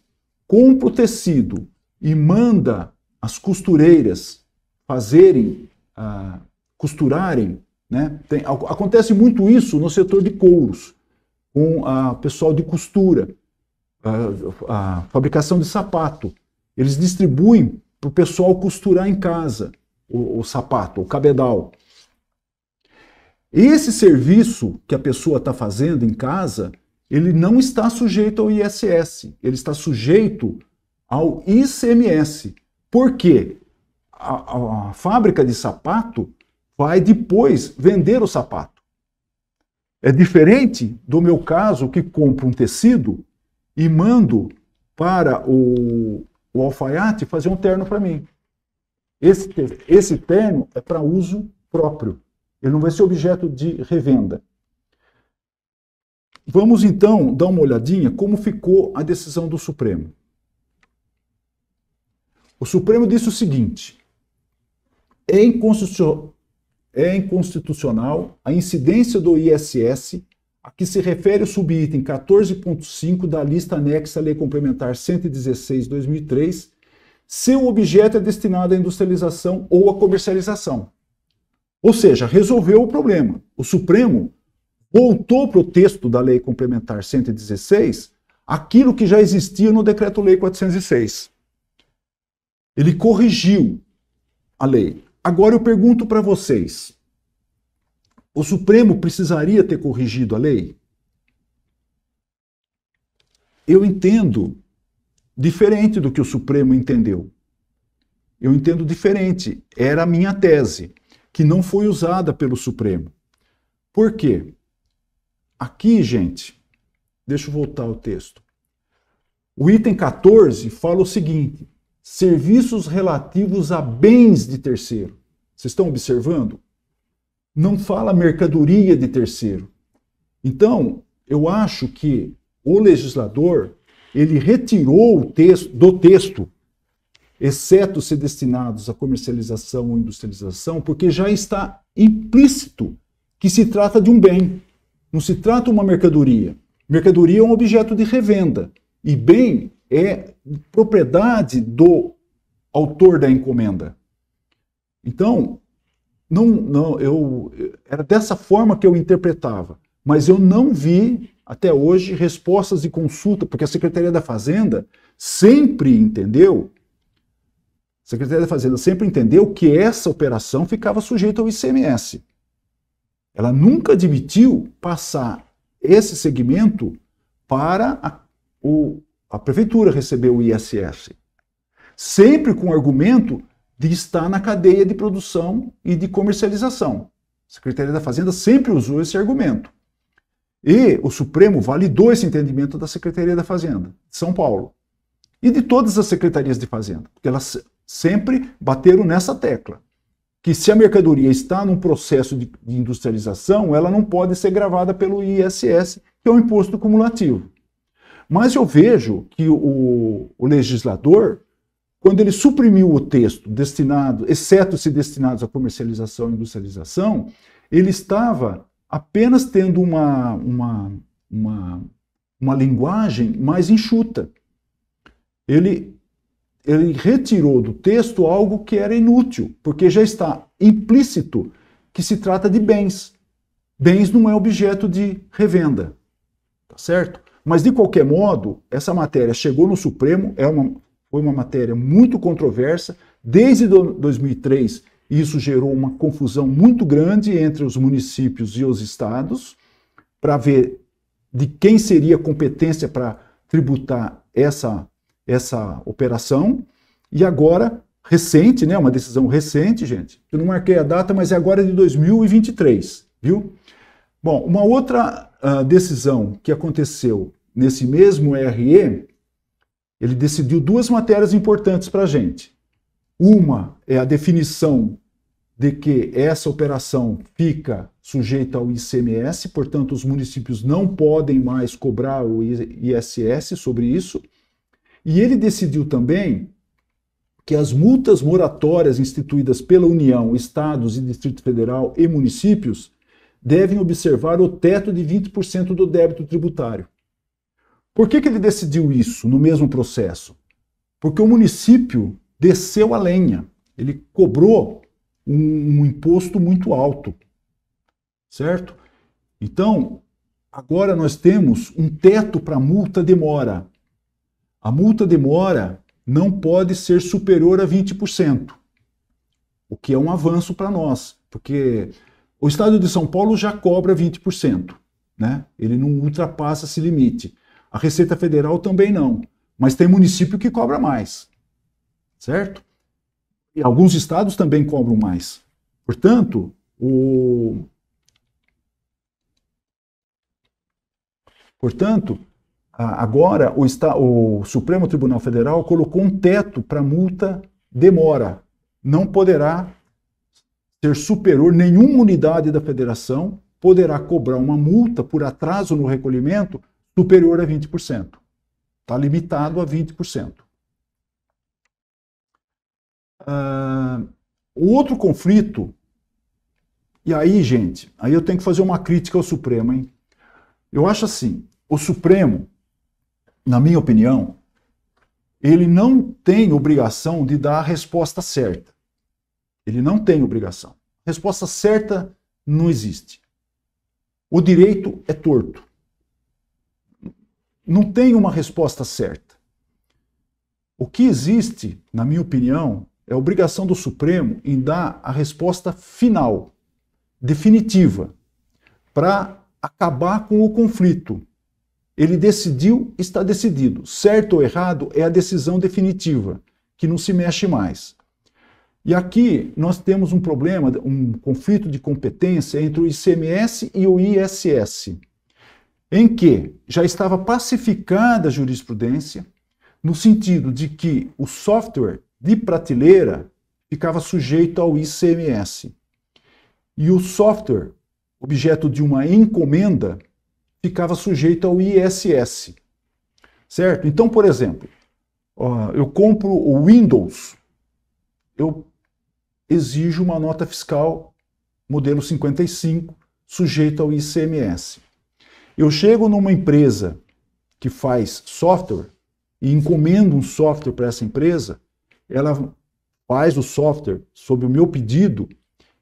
compra o tecido e manda as costureiras fazerem, ah, costurarem, né? Tem, acontece muito isso no setor de couros, com o pessoal de costura, a, a fabricação de sapato. Eles distribuem para o pessoal costurar em casa o, o sapato, o cabedal. Esse serviço que a pessoa está fazendo em casa, ele não está sujeito ao ISS, ele está sujeito ao ICMS. Por quê? A, a, a fábrica de sapato vai depois vender o sapato. É diferente do meu caso que compro um tecido e mando para o, o alfaiate fazer um terno para mim. Esse, esse terno é para uso próprio. Ele não vai ser objeto de revenda. Vamos então dar uma olhadinha como ficou a decisão do Supremo. O Supremo disse o seguinte: é inconstitucional, é inconstitucional a incidência do ISS a que se refere o subitem 14.5 da lista anexa à Lei Complementar 116/2003, seu objeto é destinado à industrialização ou à comercialização. Ou seja, resolveu o problema. O Supremo voltou para o texto da Lei Complementar 116 aquilo que já existia no Decreto-Lei 406. Ele corrigiu a lei. Agora eu pergunto para vocês: o Supremo precisaria ter corrigido a lei? Eu entendo diferente do que o Supremo entendeu. Eu entendo diferente. Era a minha tese, que não foi usada pelo Supremo. Por quê? Aqui, gente, deixa eu voltar o texto. O item 14 fala o seguinte: serviços relativos a bens de terceiro. Vocês estão observando? Não fala mercadoria de terceiro. Então, eu acho que o legislador ele retirou texto, do texto, exceto se destinados à comercialização ou industrialização, porque já está implícito que se trata de um bem. Não se trata uma mercadoria. Mercadoria é um objeto de revenda e bem é propriedade do autor da encomenda. Então, não, não, eu era dessa forma que eu interpretava, mas eu não vi até hoje respostas de consulta, porque a Secretaria da Fazenda sempre entendeu a Secretaria da Fazenda sempre entendeu que essa operação ficava sujeita ao ICMS. Ela nunca admitiu passar esse segmento para a, o, a prefeitura receber o ISS. Sempre com o argumento de estar na cadeia de produção e de comercialização. A Secretaria da Fazenda sempre usou esse argumento. E o Supremo validou esse entendimento da Secretaria da Fazenda de São Paulo e de todas as secretarias de Fazenda, porque elas sempre bateram nessa tecla que se a mercadoria está num processo de, de industrialização, ela não pode ser gravada pelo ISS, que é o imposto cumulativo. Mas eu vejo que o, o legislador, quando ele suprimiu o texto destinado, exceto se destinados à comercialização e industrialização, ele estava apenas tendo uma, uma, uma, uma linguagem mais enxuta. Ele ele retirou do texto algo que era inútil, porque já está implícito que se trata de bens. Bens não é objeto de revenda, tá certo? Mas de qualquer modo, essa matéria chegou no Supremo, é uma, foi uma matéria muito controversa. Desde 2003, isso gerou uma confusão muito grande entre os municípios e os estados para ver de quem seria a competência para tributar essa essa operação. E agora, recente, né? Uma decisão recente, gente. Eu não marquei a data, mas é agora de 2023, viu? Bom, uma outra uh, decisão que aconteceu nesse mesmo RE, ele decidiu duas matérias importantes para a gente. Uma é a definição de que essa operação fica sujeita ao ICMS, portanto, os municípios não podem mais cobrar o ISS sobre isso. E ele decidiu também que as multas moratórias instituídas pela União, estados e Distrito Federal e municípios devem observar o teto de 20% do débito tributário. Por que, que ele decidiu isso no mesmo processo? Porque o município desceu a lenha, ele cobrou um, um imposto muito alto, certo? Então, agora nós temos um teto para multa demora, a multa demora não pode ser superior a 20%, o que é um avanço para nós, porque o estado de São Paulo já cobra 20%, né? Ele não ultrapassa esse limite. A Receita Federal também não, mas tem município que cobra mais. Certo? E alguns estados também cobram mais. Portanto, o Portanto, Agora, o, está, o Supremo Tribunal Federal colocou um teto para multa demora. Não poderá ser superior, nenhuma unidade da federação poderá cobrar uma multa por atraso no recolhimento superior a 20%. Está limitado a 20%. Uh, ah, outro conflito, e aí, gente, aí eu tenho que fazer uma crítica ao Supremo, hein? Eu acho assim, o Supremo na minha opinião, ele não tem obrigação de dar a resposta certa. Ele não tem obrigação. Resposta certa não existe. O direito é torto. Não tem uma resposta certa. O que existe, na minha opinião, é a obrigação do Supremo em dar a resposta final, definitiva, para acabar com o conflito, ele decidiu, está decidido. Certo ou errado é a decisão definitiva, que não se mexe mais. E aqui nós temos um problema, um conflito de competência entre o ICMS e o ISS, em que já estava pacificada a jurisprudência, no sentido de que o software de prateleira ficava sujeito ao ICMS. E o software, objeto de uma encomenda, ficava sujeito ao ISS. Certo? Então, por exemplo, eu compro o Windows, eu exijo uma nota fiscal modelo 55, sujeita ao ICMS. Eu chego numa empresa que faz software e encomendo um software para essa empresa, ela faz o software sob o meu pedido,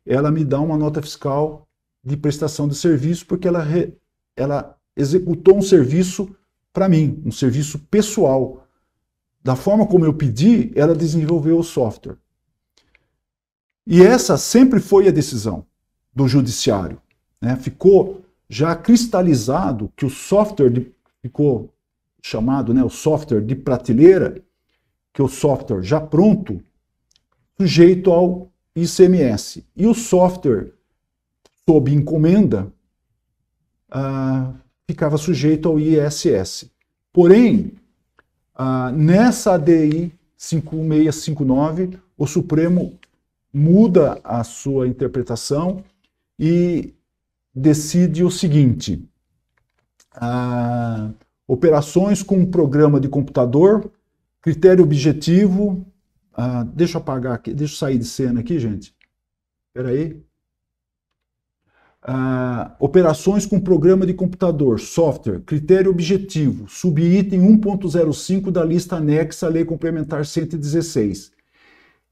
ela me dá uma nota fiscal de prestação de serviço porque ela, re, ela executou um serviço para mim, um serviço pessoal. Da forma como eu pedi, ela desenvolveu o software. E essa sempre foi a decisão do judiciário. Né? Ficou já cristalizado que o software de, ficou chamado né, o software de prateleira, que é o software já pronto, sujeito ao ICMS. E o software sob encomenda, ah, ficava sujeito ao ISS. Porém, ah, nessa ADI 5659, o Supremo muda a sua interpretação e decide o seguinte: ah, operações com um programa de computador, critério objetivo. Ah, deixa eu apagar aqui, deixa eu sair de cena aqui, gente. Espera aí. Uh, operações com programa de computador, software, critério objetivo, subitem 1.05 da lista anexa à Lei Complementar 116.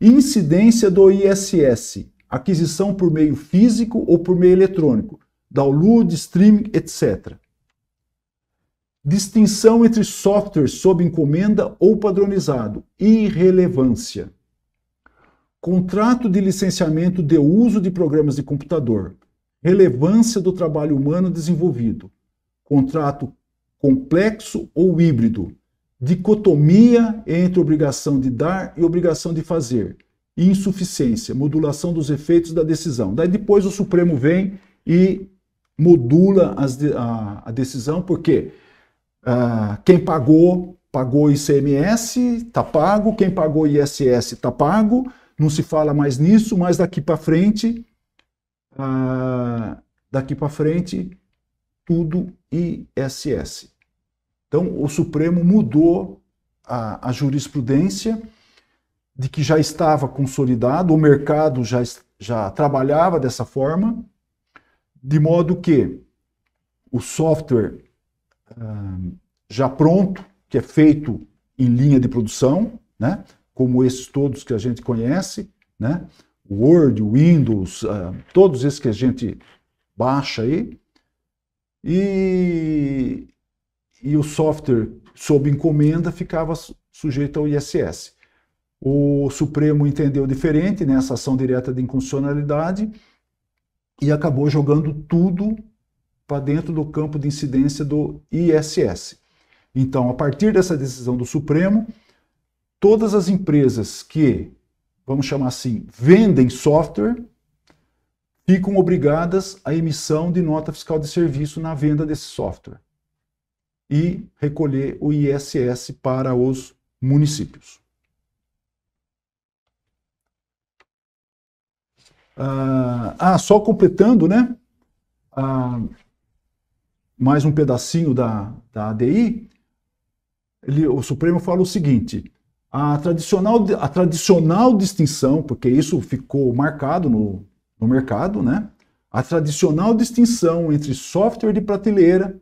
Incidência do ISS, aquisição por meio físico ou por meio eletrônico, download, streaming, etc. Distinção entre software sob encomenda ou padronizado, irrelevância. Contrato de licenciamento de uso de programas de computador relevância do trabalho humano desenvolvido, contrato complexo ou híbrido, dicotomia entre obrigação de dar e obrigação de fazer, insuficiência, modulação dos efeitos da decisão. Daí depois o Supremo vem e modula de, a, a, decisão, porque ah, quem pagou, pagou ICMS, está pago, quem pagou ISS, está pago, não se fala mais nisso, mas daqui para frente ah, daqui para frente, tudo ISS. Então, o Supremo mudou a, a, jurisprudência de que já estava consolidado, o mercado já, já trabalhava dessa forma, de modo que o software ah, já pronto, que é feito em linha de produção, né? como esses todos que a gente conhece, né? Word, Windows, uh, todos esses que a gente baixa aí. E, e o software sob encomenda ficava sujeito ao ISS. O Supremo entendeu diferente nessa né, ação direta de inconstitucionalidade e acabou jogando tudo para dentro do campo de incidência do ISS. Então, a partir dessa decisão do Supremo, todas as empresas que vamos chamar assim, vendem software, ficam obrigadas à emissão de nota fiscal de serviço na venda desse software e recolher o ISS para os municípios. Ah, ah, só completando, né? Ah, mais um pedacinho da, da ADI, ele, o Supremo fala o seguinte: a tradicional, a tradicional distinção, porque isso ficou marcado no, no mercado, né? A tradicional distinção entre software de prateleira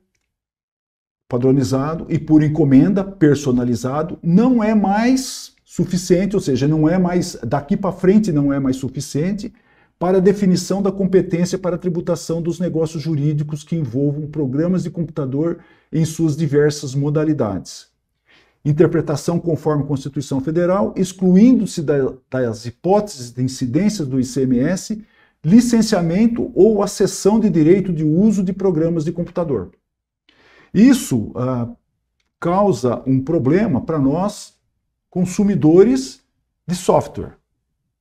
padronizado e por encomenda personalizado não é mais suficiente, ou seja, não é mais daqui para frente não é mais suficiente para a definição da competência para a tributação dos negócios jurídicos que envolvam programas de computador em suas diversas modalidades interpretação conforme a Constituição Federal, excluindo-se das hipóteses de incidências do ICMS, licenciamento ou a cessão de direito de uso de programas de computador. Isso ah, causa um problema para nós, consumidores de software.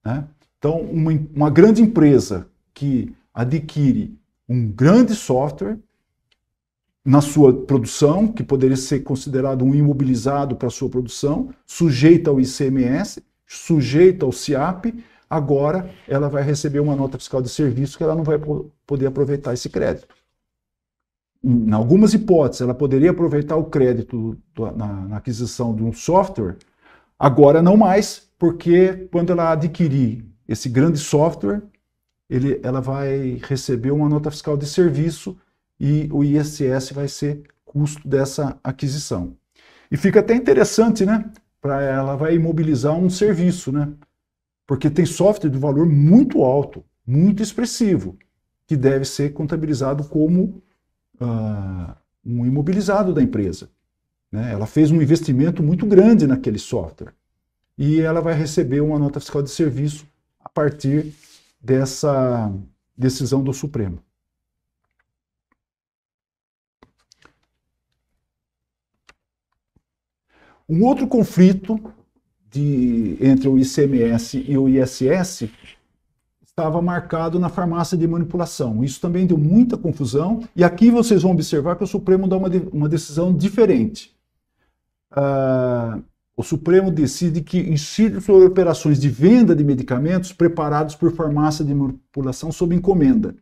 Né? Então, uma, uma grande empresa que adquire um grande software na sua produção, que poderia ser considerado um imobilizado para sua produção, sujeita ao ICMS, sujeita ao CIAP, agora ela vai receber uma nota fiscal de serviço que ela não vai poder aproveitar esse crédito. Em algumas hipóteses, ela poderia aproveitar o crédito na, na aquisição de um software, agora não mais, porque quando ela adquirir esse grande software, ele, ela vai receber uma nota fiscal de serviço e o ISS vai ser custo dessa aquisição. E fica até interessante, né? Para ela vai imobilizar um serviço, né? Porque tem software de valor muito alto, muito expressivo, que deve ser contabilizado como uh, um imobilizado da empresa. Né? Ela fez um investimento muito grande naquele software e ela vai receber uma nota fiscal de serviço a partir dessa decisão do Supremo. Um outro conflito de, entre o ICMS e o ISS estava marcado na farmácia de manipulação. Isso também deu muita confusão, e aqui vocês vão observar que o Supremo dá uma, de, uma decisão diferente. Uh, o Supremo decide que incide sobre operações de venda de medicamentos preparados por farmácia de manipulação sob encomenda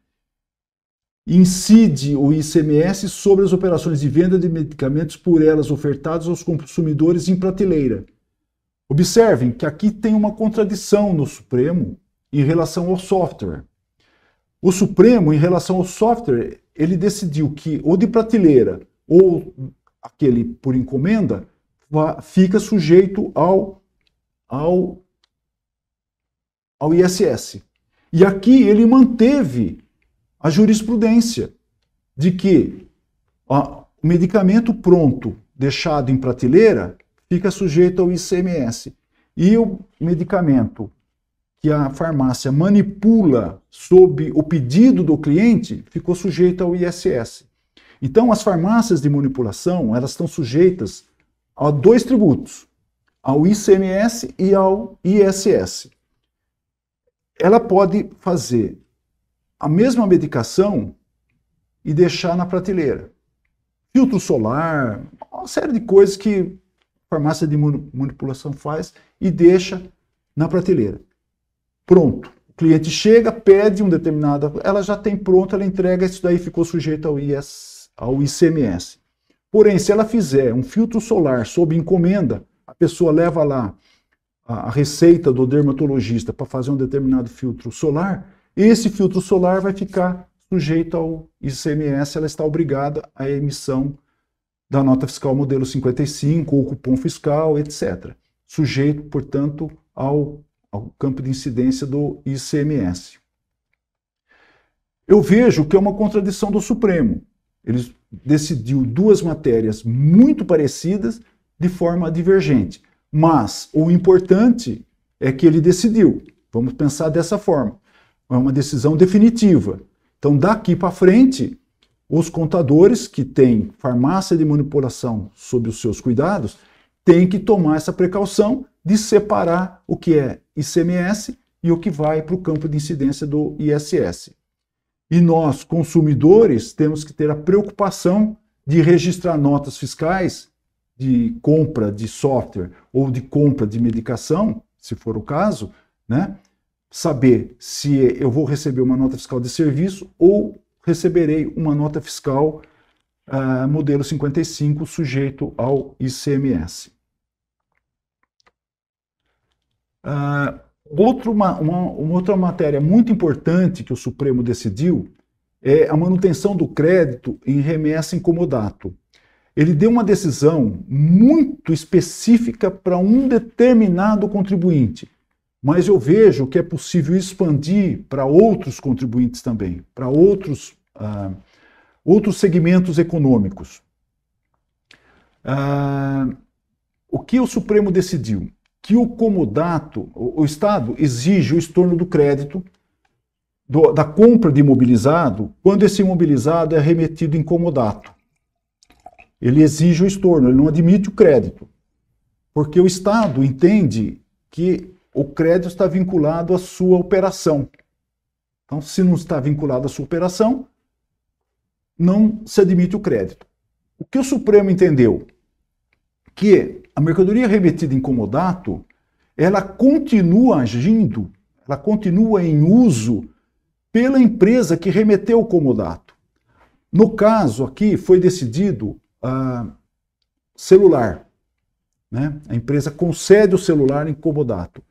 incide o ICMS sobre as operações de venda de medicamentos por elas ofertados aos consumidores em prateleira. Observem que aqui tem uma contradição no Supremo em relação ao software. O Supremo, em relação ao software, ele decidiu que ou de prateleira ou aquele por encomenda fica sujeito ao, ao, ao ISS. E aqui ele manteve a jurisprudência de que o medicamento pronto deixado em prateleira fica sujeito ao ICMS e o medicamento que a farmácia manipula sob o pedido do cliente ficou sujeito ao ISS. Então, as farmácias de manipulação elas estão sujeitas a dois tributos, ao ICMS e ao ISS. Ela pode fazer a mesma medicação e deixar na prateleira. Filtro solar, uma série de coisas que a farmácia de manipulação faz e deixa na prateleira. Pronto. O cliente chega, pede um determinado, ela já tem pronto, ela entrega, isso daí ficou sujeito ao, IS, ao ICMS. Porém, se ela fizer um filtro solar sob encomenda, a pessoa leva lá a receita do dermatologista para fazer um determinado filtro solar, esse filtro solar vai ficar sujeito ao ICMS, ela está obrigada à emissão da nota fiscal modelo 55 ou cupom fiscal, etc. Sujeito, portanto, ao, ao campo de incidência do ICMS. Eu vejo que é uma contradição do Supremo. Ele decidiu duas matérias muito parecidas de forma divergente. Mas o importante é que ele decidiu. Vamos pensar dessa forma é uma decisão definitiva. Então, daqui para frente, os contadores que têm farmácia de manipulação sob os seus cuidados têm que tomar essa precaução de separar o que é ICMS e o que vai para o campo de incidência do ISS. E nós, consumidores, temos que ter a preocupação de registrar notas fiscais de compra de software ou de compra de medicação, se for o caso, né? saber se eu vou receber uma nota fiscal de serviço ou receberei uma nota fiscal uh, modelo 55 sujeito ao ICMS. Uh, ah, outra, uma, uma, uma outra matéria muito importante que o Supremo decidiu é a manutenção do crédito em remessa incomodato. Ele deu uma decisão muito específica para um determinado contribuinte mas eu vejo que é possível expandir para outros contribuintes também, para outros, uh, outros segmentos econômicos. Uh, o que o Supremo decidiu? Que o comodato, o, Estado exige o estorno do crédito do, da compra de imobilizado quando esse imobilizado é remetido em comodato. Ele exige o estorno, ele não admite o crédito, porque o Estado entende que o crédito está vinculado à sua operação. Então, se não está vinculado à sua operação, não se admite o crédito. O que o Supremo entendeu? Que a mercadoria remetida em comodato, ela continua agindo, ela continua em uso pela empresa que remeteu o comodato. No caso aqui, foi decidido ah, celular. Né? A empresa concede o celular em comodato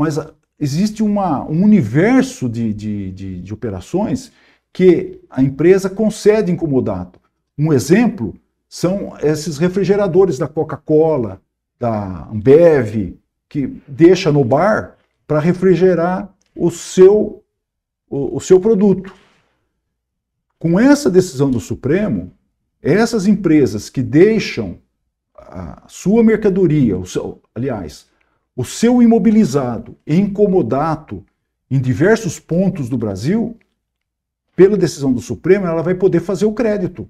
mas ah, existe uma, um universo de, de, de, de operações que a empresa concede incomodato. Um exemplo são esses refrigeradores da Coca-Cola, da Ambev, que deixa no bar para refrigerar o seu, o, o seu produto. Com essa decisão do Supremo, essas empresas que deixam a sua mercadoria, o seu, aliás, o seu imobilizado e incomodato em diversos pontos do Brasil, pela decisão do Supremo, ela vai poder fazer o crédito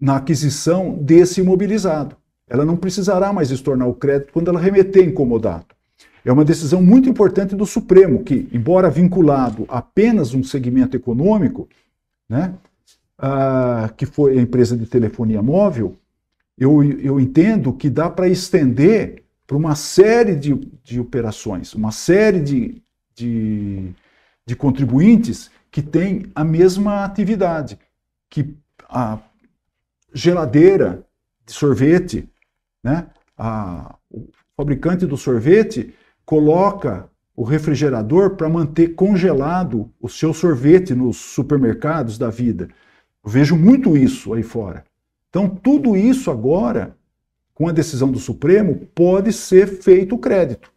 na aquisição desse imobilizado. Ela não precisará mais estornar o crédito quando ela remeter incomodado. É uma decisão muito importante do Supremo, que, embora vinculado a apenas um segmento econômico, né, que foi a empresa de telefonia móvel, eu, eu entendo que dá para estender para uma série de, de operações, uma série de, de, de contribuintes que tem a mesma atividade, que a geladeira de sorvete, né? A, o fabricante do sorvete coloca o refrigerador para manter congelado o seu sorvete nos supermercados da vida. Eu vejo muito isso aí fora. Então, tudo isso agora com a decisão do Supremo, pode ser feito o crédito.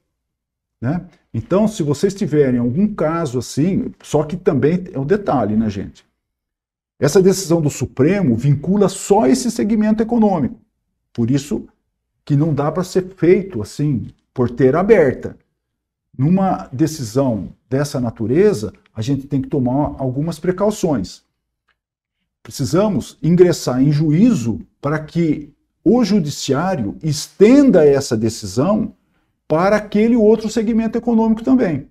Né? Então, se vocês tiverem algum caso assim, só que também é um detalhe, né, gente? Essa decisão do Supremo vincula só esse segmento econômico. Por isso que não dá para ser feito assim, por ter aberta. Numa decisão dessa natureza, a gente tem que tomar algumas precauções. Precisamos ingressar em juízo para que o judiciário estenda essa decisão para aquele outro segmento econômico também.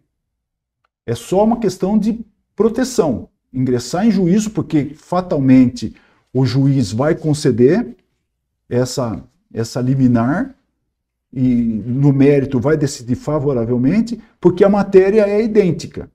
É só uma questão de proteção. Ingressar em juízo, porque fatalmente o juiz vai conceder essa, essa liminar e no mérito vai decidir favoravelmente, porque a matéria é idêntica.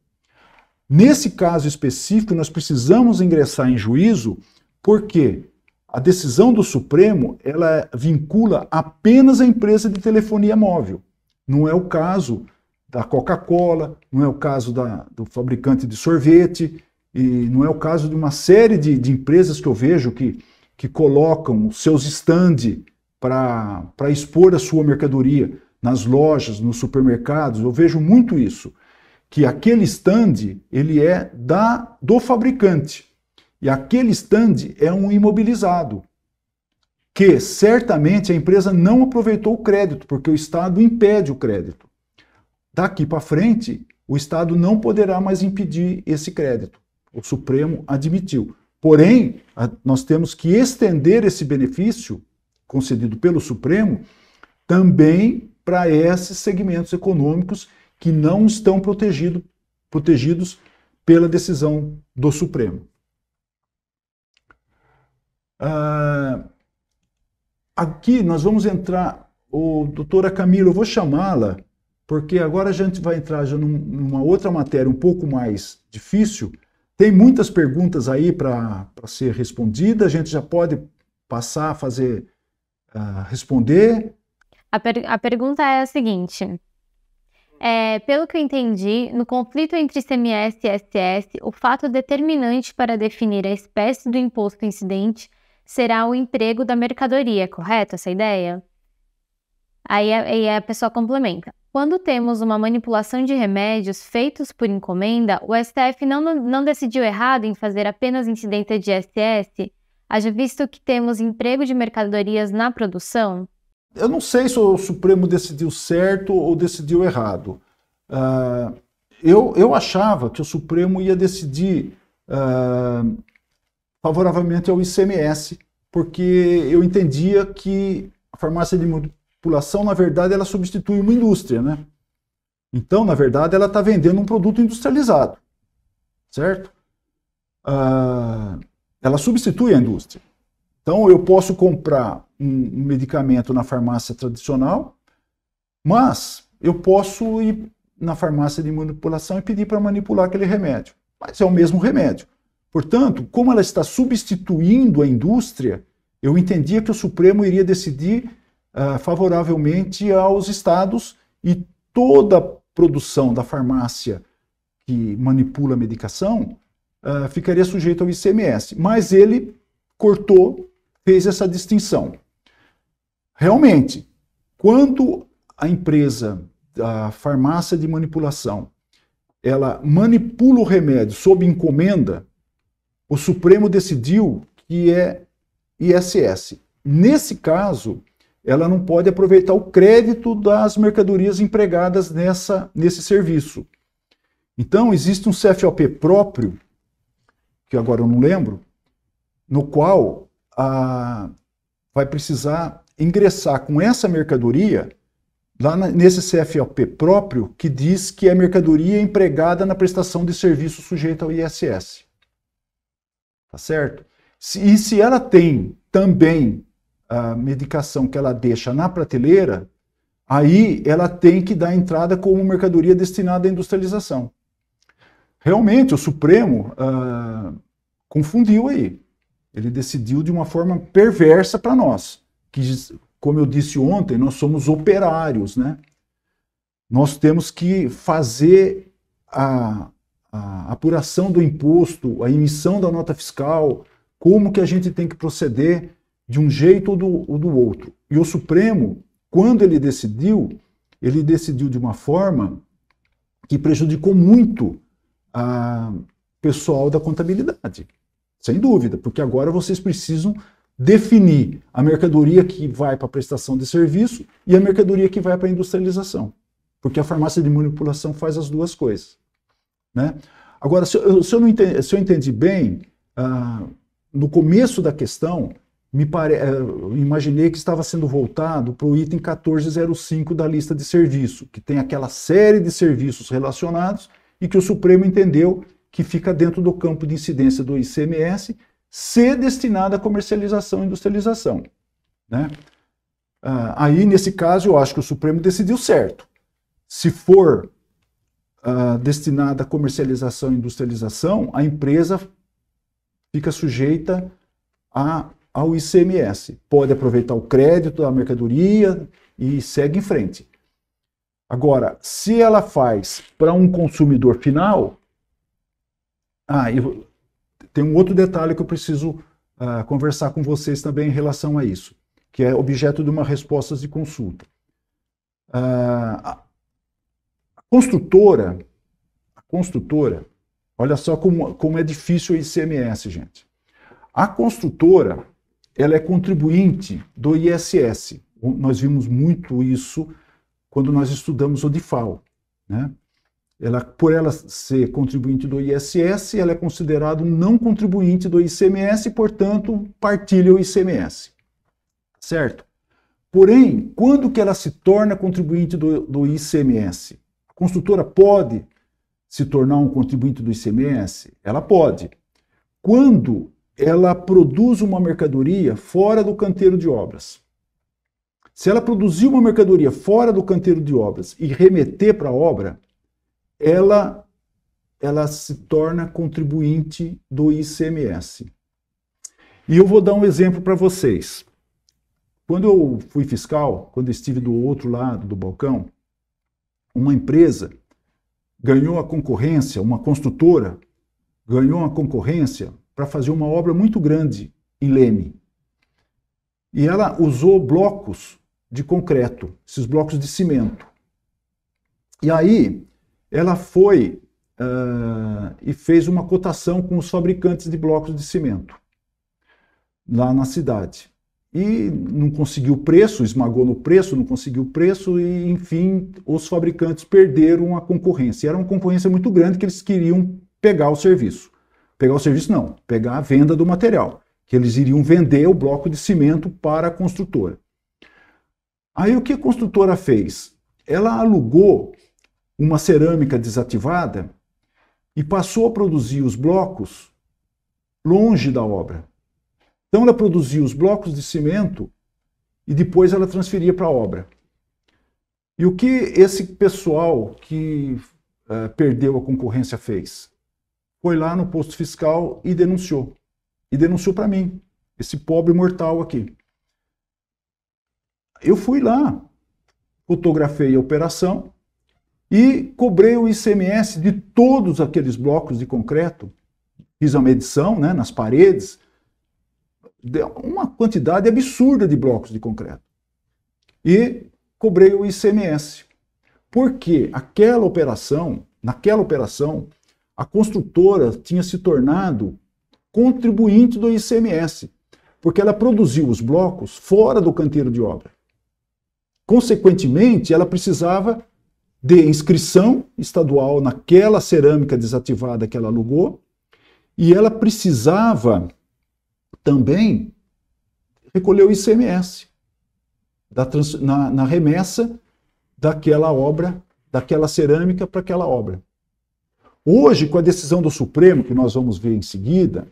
Nesse caso específico, nós precisamos ingressar em juízo porque a decisão do Supremo, ela vincula apenas a empresa de telefonia móvel. Não é o caso da Coca-Cola, não é o caso da, do fabricante de sorvete, e não é o caso de uma série de, de empresas que eu vejo que, que colocam os seus stand para expor a sua mercadoria nas lojas, nos supermercados. Eu vejo muito isso, que aquele stand ele é da do fabricante. E aquele stand é um imobilizado, que certamente a empresa não aproveitou o crédito, porque o Estado impede o crédito. Daqui para frente, o Estado não poderá mais impedir esse crédito. O Supremo admitiu. Porém, nós temos que estender esse benefício concedido pelo Supremo também para esses segmentos econômicos que não estão protegido, protegidos pela decisão do Supremo. Ah, aqui nós vamos entrar, o doutora Camila, eu vou chamá-la, porque agora a gente vai entrar já numa outra matéria um pouco mais difícil. Tem muitas perguntas aí para ser respondida, a gente já pode passar a fazer, ah, responder. A, per a pergunta é a seguinte. É, pelo que eu entendi, no conflito entre CMS e SS, o fato determinante para definir a espécie do imposto incidente será o emprego da mercadoria, correto essa ideia? Aí a, aí a pessoa complementa. Quando temos uma manipulação de remédios feitos por encomenda, o STF não, não decidiu errado em fazer apenas incidente de SS, haja visto que temos emprego de mercadorias na produção? Eu não sei se o Supremo decidiu certo ou decidiu errado. Uh, eu, eu achava que o Supremo ia decidir uh, favoravelmente ao ICMS, porque eu entendia que a farmácia de manipulação, na verdade, ela substitui uma indústria, né? Então, na verdade, ela está vendendo um produto industrializado, certo? Ah, ela substitui a indústria. Então, eu posso comprar um, um medicamento na farmácia tradicional, mas eu posso ir na farmácia de manipulação e pedir para manipular aquele remédio. Mas é o mesmo remédio. Portanto, como ela está substituindo a indústria, eu entendia que o Supremo iria decidir uh, favoravelmente aos estados e toda a produção da farmácia que manipula a medicação uh, ficaria sujeita ao ICMS. Mas ele cortou, fez essa distinção. Realmente, quando a empresa, a farmácia de manipulação, ela manipula o remédio sob encomenda, o Supremo decidiu que é ISS. Nesse caso, ela não pode aproveitar o crédito das mercadorias empregadas nessa, nesse serviço. Então, existe um CFOP próprio, que agora eu não lembro, no qual a, vai precisar ingressar com essa mercadoria lá na, nesse CFOP próprio que diz que é mercadoria empregada na prestação de serviço sujeita ao ISS tá certo? E se ela tem também a medicação que ela deixa na prateleira, aí ela tem que dar entrada como mercadoria destinada à industrialização. Realmente, o Supremo ah, confundiu aí. Ele decidiu de uma forma perversa para nós, que, como eu disse ontem, nós somos operários, né? Nós temos que fazer a, a apuração do imposto, a emissão da nota fiscal, como que a gente tem que proceder de um jeito ou do, ou do outro. E o Supremo, quando ele decidiu, ele decidiu de uma forma que prejudicou muito a pessoal da contabilidade, sem dúvida, porque agora vocês precisam definir a mercadoria que vai para a prestação de serviço e a mercadoria que vai para a industrialização, porque a farmácia de manipulação faz as duas coisas. Né? Agora, se eu, se eu, entendi, se eu entendi, bem, ah, no começo da questão, me pare... Eh, eu imaginei que estava sendo voltado para o item 1405 da lista de serviço, que tem aquela série de serviços relacionados e que o Supremo entendeu que fica dentro do campo de incidência do ICMS, ser destinado à comercialização e industrialização. Né? Ah, aí, nesse caso, eu acho que o Supremo decidiu certo. Se for uh, destinada à comercialização e industrialização, a empresa fica sujeita a, ao ICMS. Pode aproveitar o crédito da mercadoria e segue em frente. Agora, se ela faz para um consumidor final, ah, eu, tem um outro detalhe que eu preciso uh, conversar com vocês também em relação a isso, que é objeto de uma resposta de consulta. Ah, Construtora, a construtora, olha só como, como é difícil o ICMS, gente. A construtora, ela é contribuinte do ISS. Nós vimos muito isso quando nós estudamos o DIFAL. Né? Ela, por ela ser contribuinte do ISS, ela é considerada um não contribuinte do ICMS, portanto, partilha o ICMS. Certo? Porém, quando que ela se torna contribuinte do, do ICMS? construtora pode se tornar um contribuinte do ICMS? Ela pode. Quando ela produz uma mercadoria fora do canteiro de obras. Se ela produzir uma mercadoria fora do canteiro de obras e remeter para a obra, ela, ela se torna contribuinte do ICMS. E eu vou dar um exemplo para vocês. Quando eu fui fiscal, quando estive do outro lado do balcão, uma empresa ganhou a concorrência, uma construtora ganhou a concorrência para fazer uma obra muito grande em Leme. E ela usou blocos de concreto, esses blocos de cimento. E aí ela foi uh, e fez uma cotação com os fabricantes de blocos de cimento lá na cidade e não conseguiu preço, esmagou no preço, não conseguiu preço e, enfim, os fabricantes perderam a concorrência. Era uma concorrência muito grande que eles queriam pegar o serviço. Pegar o serviço não, pegar a venda do material, que eles iriam vender o bloco de cimento para a construtora. Aí o que a construtora fez? Ela alugou uma cerâmica desativada e passou a produzir os blocos longe da obra. Então ela produzia os blocos de cimento e depois ela transferia para a obra. E o que esse pessoal que uh, perdeu a concorrência fez? Foi lá no posto fiscal e denunciou. E denunciou para mim, esse pobre mortal aqui. Eu fui lá, fotografei a operação e cobrei o ICMS de todos aqueles blocos de concreto. Fiz a medição né, nas paredes, uma quantidade absurda de blocos de concreto. E cobrei o ICMS. Porque aquela operação, naquela operação, a construtora tinha se tornado contribuinte do ICMS, porque ela produziu os blocos fora do canteiro de obra. Consequentemente, ela precisava de inscrição estadual naquela cerâmica desativada que ela alugou, e ela precisava também recolheu ICMS da trans, na, na remessa daquela obra, daquela cerâmica para aquela obra. Hoje, com a decisão do Supremo, que nós vamos ver em seguida,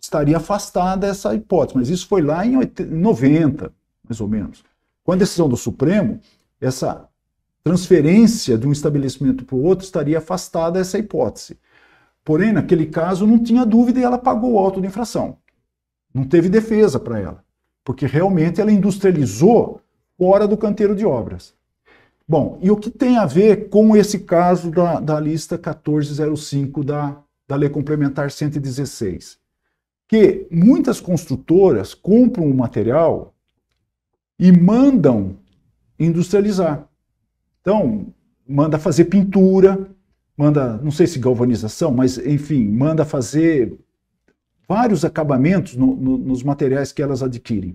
estaria afastada essa hipótese, mas isso foi lá em 90, mais ou menos. Com a decisão do Supremo, essa transferência de um estabelecimento para o outro estaria afastada essa hipótese. Porém, naquele caso, não tinha dúvida e ela pagou o auto de infração. Não teve defesa para ela, porque realmente ela industrializou fora do canteiro de obras. Bom, e o que tem a ver com esse caso da, da lista 1405 da, da Lei Complementar 116? Que muitas construtoras compram o material e mandam industrializar. Então, manda fazer pintura, manda, não sei se galvanização, mas enfim, manda fazer vários acabamentos no, no, nos materiais que elas adquirem.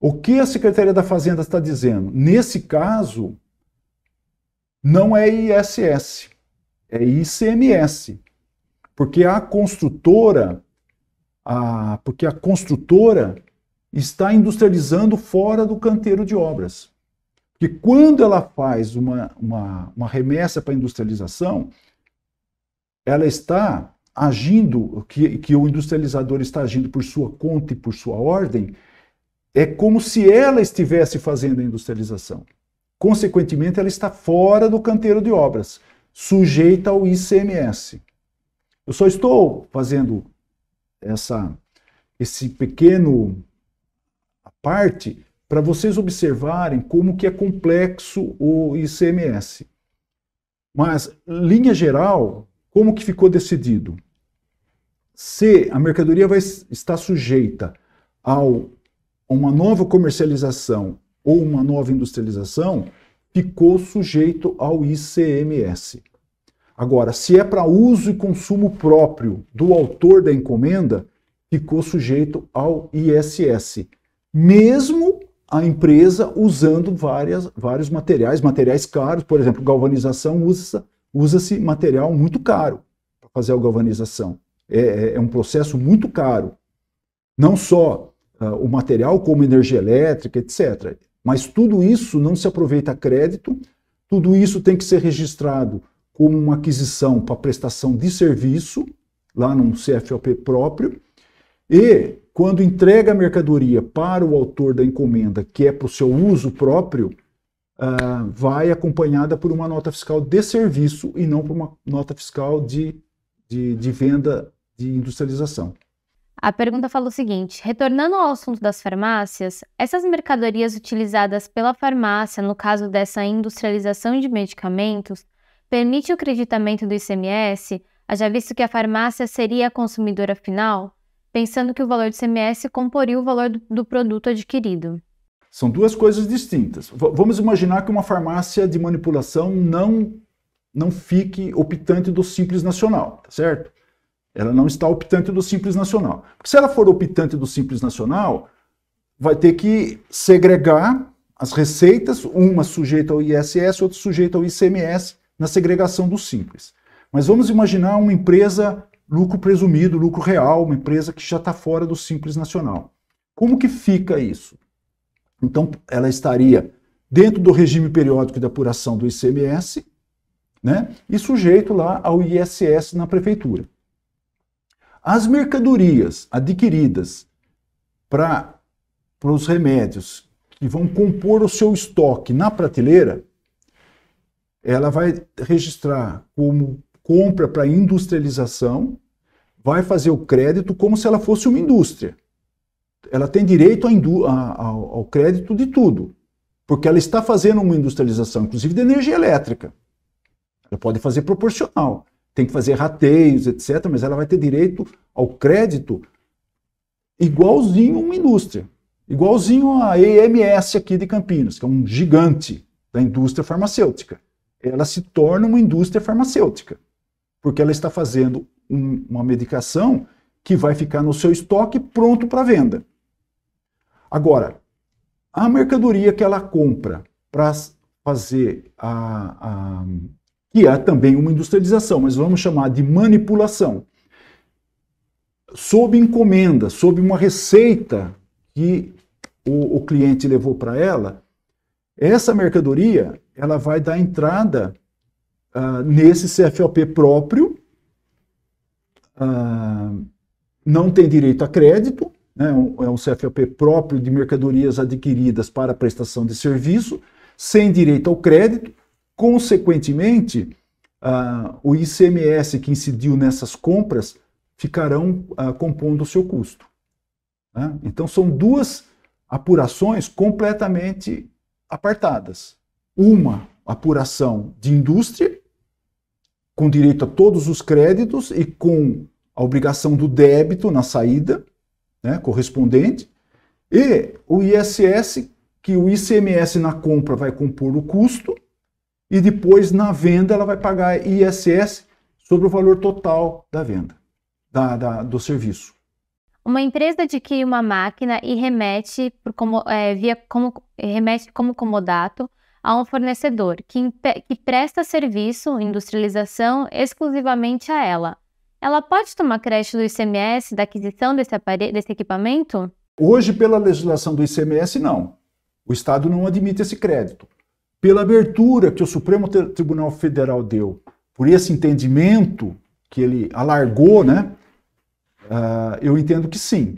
O que a Secretaria da Fazenda está dizendo? Nesse caso, não é ISS, é ICMS, porque a construtora, a, porque a construtora está industrializando fora do canteiro de obras. Porque quando ela faz uma, uma, uma remessa para industrialização, ela está agindo, que, que o industrializador está agindo por sua conta e por sua ordem, é como se ela estivesse fazendo a industrialização. Consequentemente, ela está fora do canteiro de obras, sujeita ao ICMS. Eu só estou fazendo essa esse pequeno parte para vocês observarem como que é complexo o ICMS. Mas linha geral, como que ficou decidido? Se a mercadoria vai estar sujeita a uma nova comercialização ou uma nova industrialização, ficou sujeito ao ICMS. Agora, se é para uso e consumo próprio do autor da encomenda, ficou sujeito ao ISS, mesmo a empresa usando várias, vários materiais, materiais caros, por exemplo, galvanização usa usa-se material muito caro para fazer a galvanização. É, é, é, um processo muito caro. Não só uh, o material, como energia elétrica, etc. Mas tudo isso não se aproveita a crédito, tudo isso tem que ser registrado como uma aquisição para prestação de serviço, lá num CFOP próprio, e quando entrega a mercadoria para o autor da encomenda, que é para o seu uso próprio, uh, vai acompanhada por uma nota fiscal de serviço e não por uma nota fiscal de, de, de venda de industrialização. A pergunta fala o seguinte: retornando ao assunto das farmácias, essas mercadorias utilizadas pela farmácia no caso dessa industrialização de medicamentos permite o creditamento do ICMS, haja visto que a farmácia seria a consumidora final, pensando que o valor do ICMS comporia o valor do produto adquirido. São duas coisas distintas. V vamos imaginar que uma farmácia de manipulação não, não fique optante do Simples Nacional, tá certo? Ela não está optante do Simples Nacional. Porque se ela for optante do Simples Nacional, vai ter que segregar as receitas, uma sujeita ao ISS, outra sujeita ao ICMS, na segregação do Simples. Mas vamos imaginar uma empresa lucro presumido, lucro real, uma empresa que já está fora do Simples Nacional. Como que fica isso? Então, ela estaria dentro do regime periódico de apuração do ICMS né, e sujeito lá ao ISS na prefeitura. As mercadorias adquiridas para os remédios que vão compor o seu estoque na prateleira, ela vai registrar como compra para industrialização, vai fazer o crédito como se ela fosse uma indústria ela tem direito a, a, ao crédito de tudo, porque ela está fazendo uma industrialização, inclusive de energia elétrica. Ela pode fazer proporcional, tem que fazer rateios, etc., mas ela vai ter direito ao crédito igualzinho uma indústria, igualzinho a EMS aqui de Campinas, que é um gigante da indústria farmacêutica. Ela se torna uma indústria farmacêutica, porque ela está fazendo um, uma medicação que vai ficar no seu estoque pronto para venda. Agora, a mercadoria que ela compra para fazer a, a, que é também uma industrialização, mas vamos chamar de manipulação, sob encomenda, sob uma receita que o, o cliente levou para ela, essa mercadoria ela vai dar entrada uh, nesse CFOP próprio, uh, não tem direito a crédito, né, um, é um CFOP próprio de mercadorias adquiridas para prestação de serviço, sem direito ao crédito. Consequentemente, o ICMS que incidiu nessas compras ficarão compondo o seu custo. Né? Então, são duas apurações completamente apartadas. Uma apuração de indústria, com direito a todos os créditos e com a obrigação do débito na saída, né, correspondente, e o ISS, que o ICMS na compra vai compor o custo, e depois na venda ela vai pagar ISS sobre o valor total da venda, da, da do serviço. Uma empresa adquire uma máquina e remete, por como, é, via como, remete como comodato a um fornecedor que, que presta serviço, industrialização, exclusivamente a ela, ela pode tomar crédito do ICMS da aquisição desse, aparelho, desse equipamento? Hoje, pela legislação do ICMS, não. O Estado não admite esse crédito. Pela abertura que o Supremo Tribunal Federal deu, por esse entendimento que ele alargou, né? Uh, eu entendo que sim.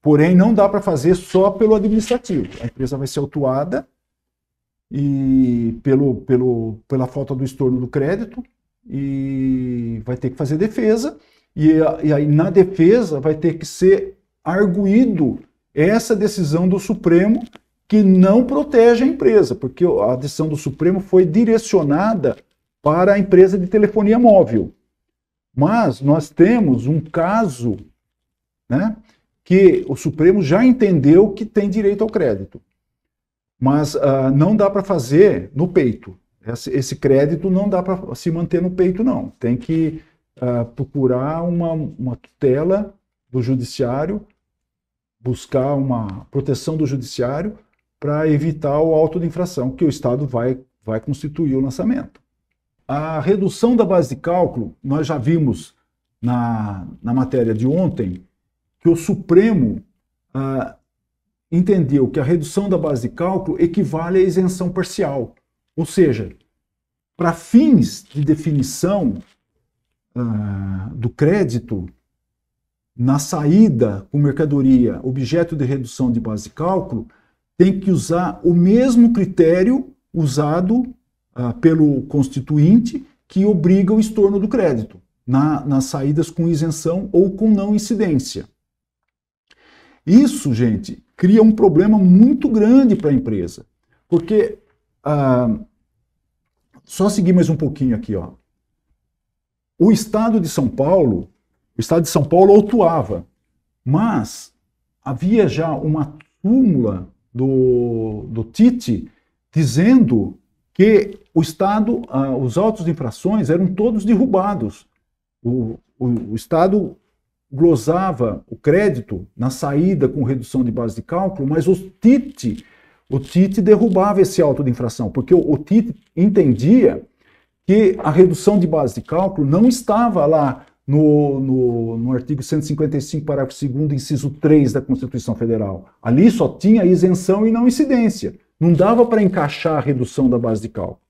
Porém, não dá para fazer só pelo administrativo. A empresa vai ser autuada e pelo, pelo, pela falta do estorno do crédito e vai ter que fazer defesa, e, e aí na defesa vai ter que ser arguído essa decisão do Supremo que não protege a empresa, porque a decisão do Supremo foi direcionada para a empresa de telefonia móvel. Mas nós temos um caso né, que o Supremo já entendeu que tem direito ao crédito, mas uh, não dá para fazer no peito esse crédito não dá para se manter no peito, não. Tem que uh, procurar uma, uma tutela do judiciário, buscar uma proteção do judiciário para evitar o auto de infração que o Estado vai, vai constituir o lançamento. A redução da base de cálculo, nós já vimos na, na matéria de ontem que o Supremo ah, entendeu que a redução da base de cálculo equivale à isenção parcial. Ou seja, para fins de definição uh, do crédito, na saída com mercadoria objeto de redução de base de cálculo, tem que usar o mesmo critério usado uh, pelo constituinte que obriga o estorno do crédito na, nas saídas com isenção ou com não incidência. Isso, gente, cria um problema muito grande para a empresa, porque ah, só seguir mais um pouquinho aqui, ó. O Estado de São Paulo, o Estado de São Paulo autuava, mas havia já uma súmula do, do Tite dizendo que o Estado, ah, os autos de infrações eram todos derrubados. O, o, o, Estado glosava o crédito na saída com redução de base de cálculo, mas o Tite o Tite derrubava esse auto de infração, porque o, o Tite entendia que a redução de base de cálculo não estava lá no, no, no, artigo 155, parágrafo 2, inciso 3 da Constituição Federal. Ali só tinha isenção e não incidência. Não dava para encaixar a redução da base de cálculo.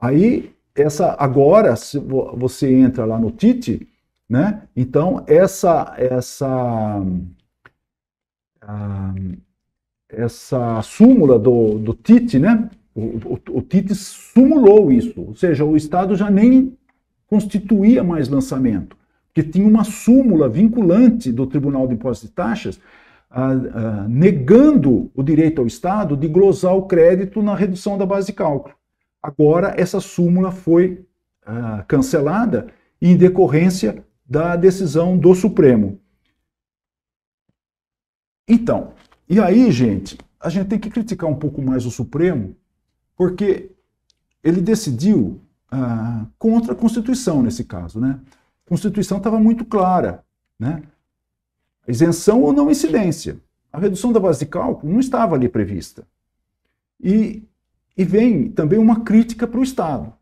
Aí, essa agora, se você entra lá no TIT, né? Então, essa, essa, ah, essa súmula do, do Tite, né? O, o, o, Tite sumulou isso, ou seja, o Estado já nem constituía mais lançamento, porque tinha uma súmula vinculante do Tribunal de Impostos e Taxas ah, ah, negando o direito ao Estado de glosar o crédito na redução da base de cálculo. Agora, essa súmula foi ah, cancelada em decorrência da decisão do Supremo. Então, e aí, gente, a gente tem que criticar um pouco mais o Supremo, porque ele decidiu ah, contra a Constituição nesse caso, né? A Constituição estava muito clara, né? Isenção ou não incidência. A redução da base de cálculo não estava ali prevista. E, e vem também uma crítica para o Estado.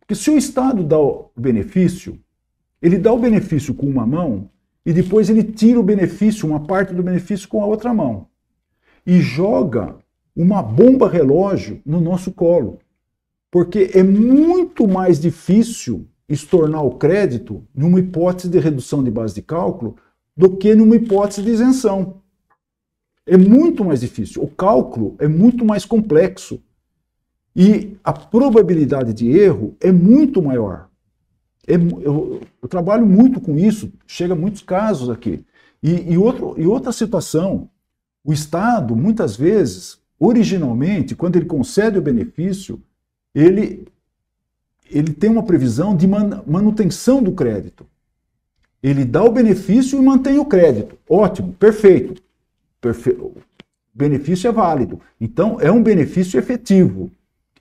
Porque se o Estado dá o benefício, ele dá o benefício com uma mão e depois ele tira o benefício, uma parte do benefício com a outra mão e joga uma bomba relógio no nosso colo. Porque é muito mais difícil estornar o crédito numa hipótese de redução de base de cálculo do que numa hipótese de isenção. É muito mais difícil. O cálculo é muito mais complexo. E a probabilidade de erro é muito maior. É eu, eu trabalho muito com isso, chega muitos casos aqui. E, e, outro, e outra situação, o Estado, muitas vezes, originalmente, quando ele concede o benefício, ele, ele tem uma previsão de man, manutenção do crédito. Ele dá o benefício e mantém o crédito. Ótimo, perfeito. Perfe... O benefício é válido. Então, é um benefício efetivo.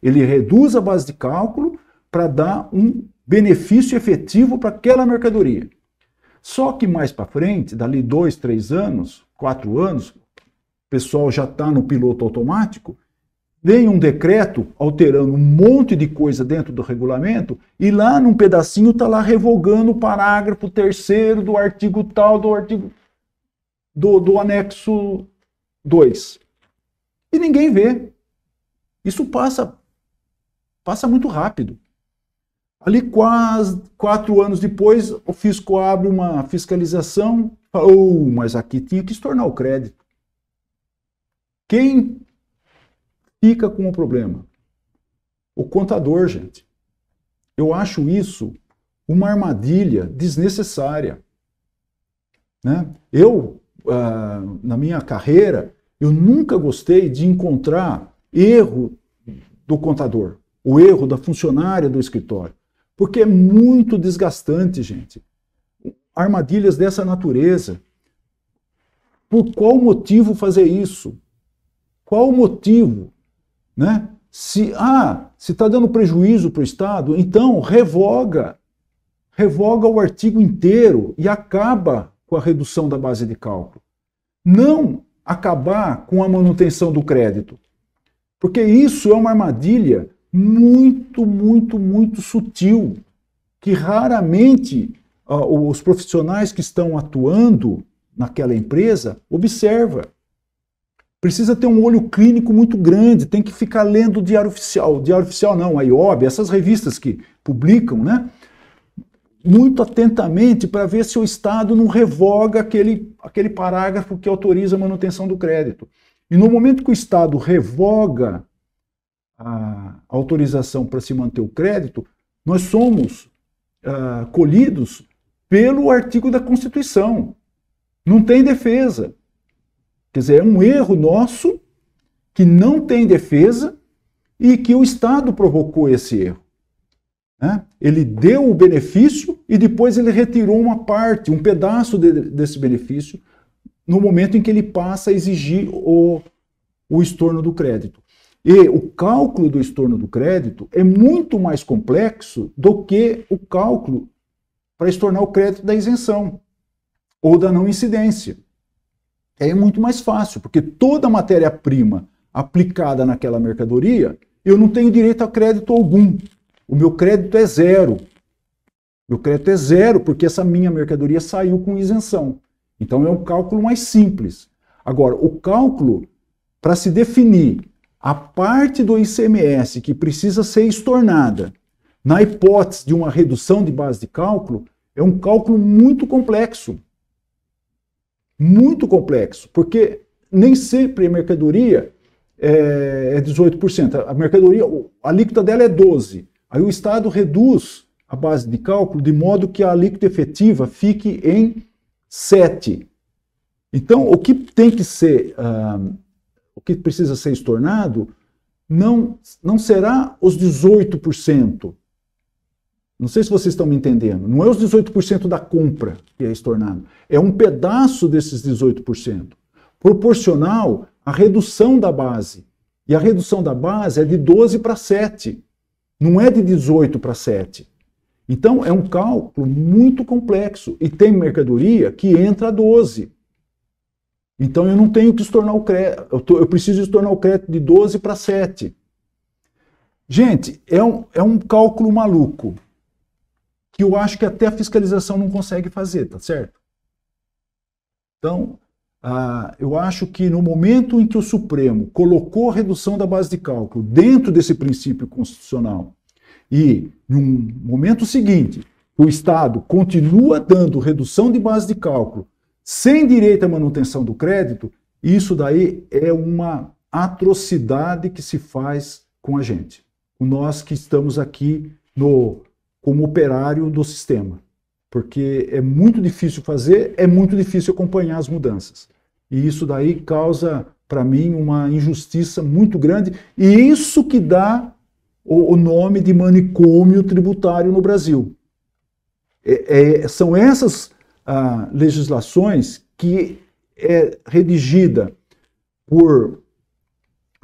Ele reduz a base de cálculo para dar um benefício efetivo para aquela mercadoria. Só que mais para frente, dali dois, três anos, quatro anos, o pessoal já está no piloto automático, vem um decreto alterando um monte de coisa dentro do regulamento e lá num pedacinho está lá revogando o parágrafo terceiro do artigo tal do artigo do, do anexo 2. E ninguém vê. Isso passa passa muito rápido. Ali, quase quatro anos depois, o fisco abre uma fiscalização Falou, oh, mas aqui tinha que estornar o crédito. Quem fica com o problema? O contador, gente. Eu acho isso uma armadilha desnecessária. Né? Eu, ah, na minha carreira, eu nunca gostei de encontrar erro do contador, o erro da funcionária do escritório. Porque é muito desgastante, gente. Armadilhas dessa natureza. Por qual motivo fazer isso? Qual o motivo? Né? Se ah, se está dando prejuízo para o Estado, então revoga, revoga o artigo inteiro e acaba com a redução da base de cálculo. Não acabar com a manutenção do crédito, porque isso é uma armadilha muito, muito, muito sutil, que raramente uh, os profissionais que estão atuando naquela empresa observa. Precisa ter um olho clínico muito grande, tem que ficar lendo o Diário Oficial, o Diário Oficial não, a IOB, essas revistas que publicam, né? Muito atentamente para ver se o Estado não revoga aquele, aquele parágrafo que autoriza a manutenção do crédito. E no momento que o Estado revoga a autorização para se manter o crédito, nós somos ah, colhidos pelo artigo da Constituição. Não tem defesa. Quer dizer, é um erro nosso que não tem defesa e que o Estado provocou esse erro. Né? Ele deu o benefício e depois ele retirou uma parte, um pedaço de, desse benefício, no momento em que ele passa a exigir o, o estorno do crédito. E o cálculo do estorno do crédito é muito mais complexo do que o cálculo para estornar o crédito da isenção ou da não incidência. É muito mais fácil, porque toda matéria-prima aplicada naquela mercadoria, eu não tenho direito a crédito algum. O meu crédito é zero. Meu crédito é zero porque essa minha mercadoria saiu com isenção. Então é um cálculo mais simples. Agora, o cálculo para se definir a parte do ICMS que precisa ser estornada na hipótese de uma redução de base de cálculo é um cálculo muito complexo. Muito complexo, porque nem sempre a mercadoria eh, é 18%. A mercadoria, a alíquota dela é 12%. Aí o Estado reduz a base de cálculo de modo que a alíquota efetiva fique em 7%. Então, o que tem que ser uh, o que precisa ser estornado, não, não será os 18%. Não sei se vocês estão me entendendo. Não é os 18% da compra que é estornado. É um pedaço desses 18%, proporcional à redução da base. E a redução da base é de 12 para 7, não é de 18 para 7. Então é um cálculo muito complexo. E tem mercadoria que entra a 12, então eu não tenho que estornar o crédito, eu, tô, eu preciso estornar o crédito de 12 para 7. Gente, é um, é um cálculo maluco que eu acho que até a fiscalização não consegue fazer, tá certo? Então, ah, eu acho que no momento em que o Supremo colocou a redução da base de cálculo dentro desse princípio constitucional e, no momento seguinte, o Estado continua dando redução de base de cálculo sem direito à manutenção do crédito, isso daí é uma atrocidade que se faz com a gente, com nós que estamos aqui no como operário do sistema, porque é muito difícil fazer, é muito difícil acompanhar as mudanças. E isso daí causa para mim uma injustiça muito grande e isso que dá o, o nome de manicômio tributário no Brasil. É, é, são essas legislações que é redigida por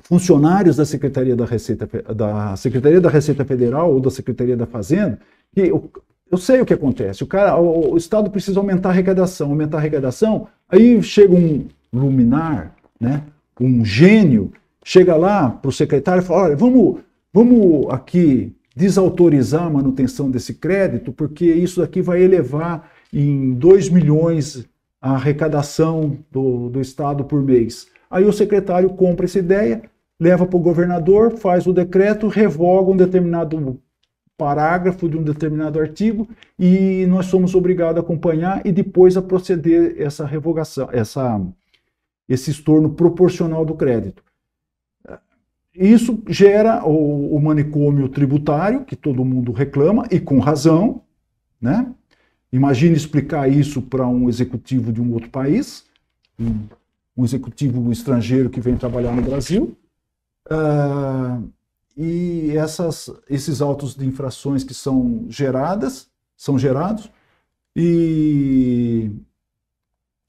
funcionários da Secretaria da Receita, da Secretaria da Receita Federal ou da Secretaria da Fazenda, que eu, eu sei o que acontece. O, cara, o, o, Estado precisa aumentar a arrecadação, aumentar a arrecadação, aí chega um luminar, né, um gênio, chega lá para o secretário e fala, olha, vamos, vamos aqui desautorizar a manutenção desse crédito, porque isso aqui vai elevar em 2 milhões a arrecadação do, do Estado por mês. Aí o secretário compra essa ideia, leva para o governador, faz o decreto, revoga um determinado parágrafo de um determinado artigo e nós somos obrigados a acompanhar e depois a proceder essa revogação, essa, esse estorno proporcional do crédito. Isso gera o, o manicômio tributário, que todo mundo reclama, e com razão, né? Imagine explicar isso para um executivo de um outro país, um, executivo estrangeiro que vem trabalhar no Brasil. Uh, e essas, esses autos de infrações que são geradas, são gerados, e,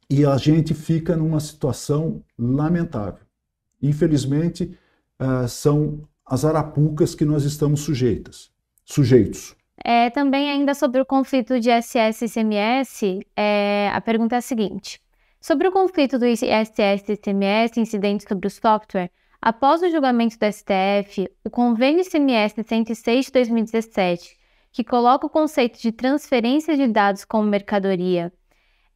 e a gente fica numa situação lamentável. Infelizmente, uh, são as arapucas que nós estamos sujeitas, sujeitos. É, também ainda sobre o conflito de ISS e ICMS, é, a pergunta é a seguinte. Sobre o conflito do ISS e ICMS, incidente sobre o software, após o julgamento do STF, o convênio ICMS 106 de 2017, que coloca o conceito de transferência de dados como mercadoria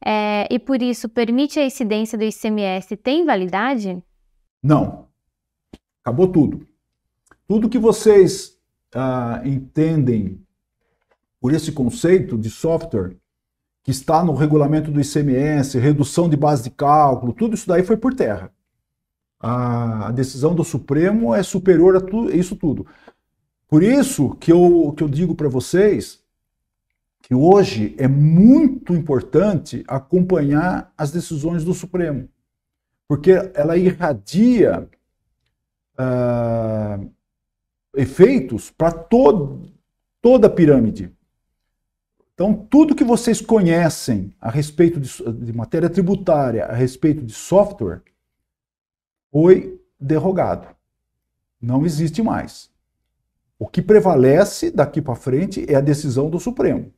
é, e por isso permite a incidência do ICMS, tem validade? Não. Acabou tudo. Tudo que vocês ah, entendem por esse conceito de software que está no regulamento do ICMS, redução de base de cálculo, tudo isso daí foi por terra. A decisão do Supremo é superior a tu, isso tudo. Por isso que eu, que eu digo para vocês que hoje é muito importante acompanhar as decisões do Supremo, porque ela irradia uh, efeitos para todo, toda a pirâmide. Então, tudo que vocês conhecem a respeito de, de matéria tributária, a respeito de software, foi derrogado. Não existe mais. O que prevalece daqui para frente é a decisão do Supremo.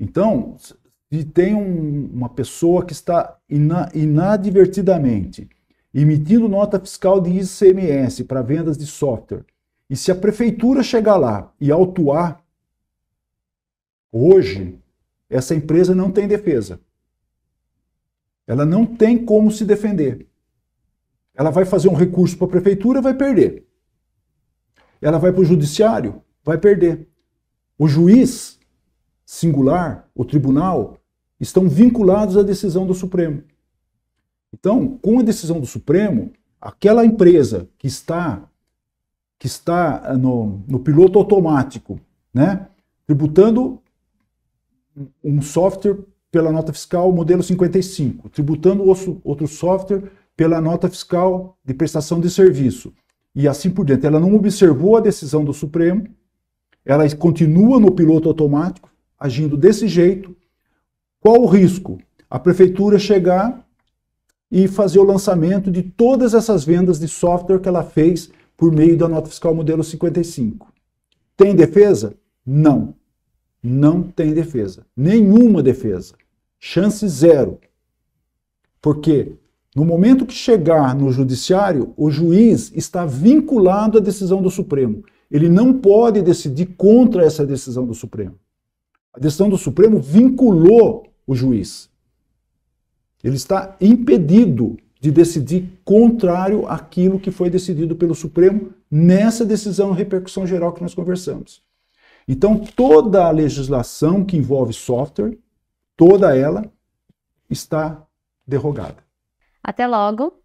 Então, se tem um, uma pessoa que está ina, inadvertidamente emitindo nota fiscal de ICMS para vendas de software, e se a prefeitura chegar lá e autuar Hoje, essa empresa não tem defesa. Ela não tem como se defender. Ela vai fazer um recurso para a prefeitura, vai perder. Ela vai para o judiciário, vai perder. O juiz singular, o tribunal, estão vinculados à decisão do Supremo. Então, com a decisão do Supremo, aquela empresa que está que está ah, no, no piloto automático, né, tributando um software pela nota fiscal modelo 55, tributando outro software pela nota fiscal de prestação de serviço. E assim por diante. Ela não observou a decisão do Supremo, ela continua no piloto automático, agindo desse jeito. Qual o risco? A prefeitura chegar e fazer o lançamento de todas essas vendas de software que ela fez por meio da nota fiscal modelo 55. Tem defesa? Não não tem defesa. Nenhuma defesa. Chance zero. Porque no momento que chegar no judiciário, o juiz está vinculado à decisão do Supremo. Ele não pode decidir contra essa decisão do Supremo. A decisão do Supremo vinculou o juiz. Ele está impedido de decidir contrário àquilo que foi decidido pelo Supremo nessa decisão de repercussão geral que nós conversamos. Então, toda a legislação que envolve software, toda ela está derrogada. Até logo!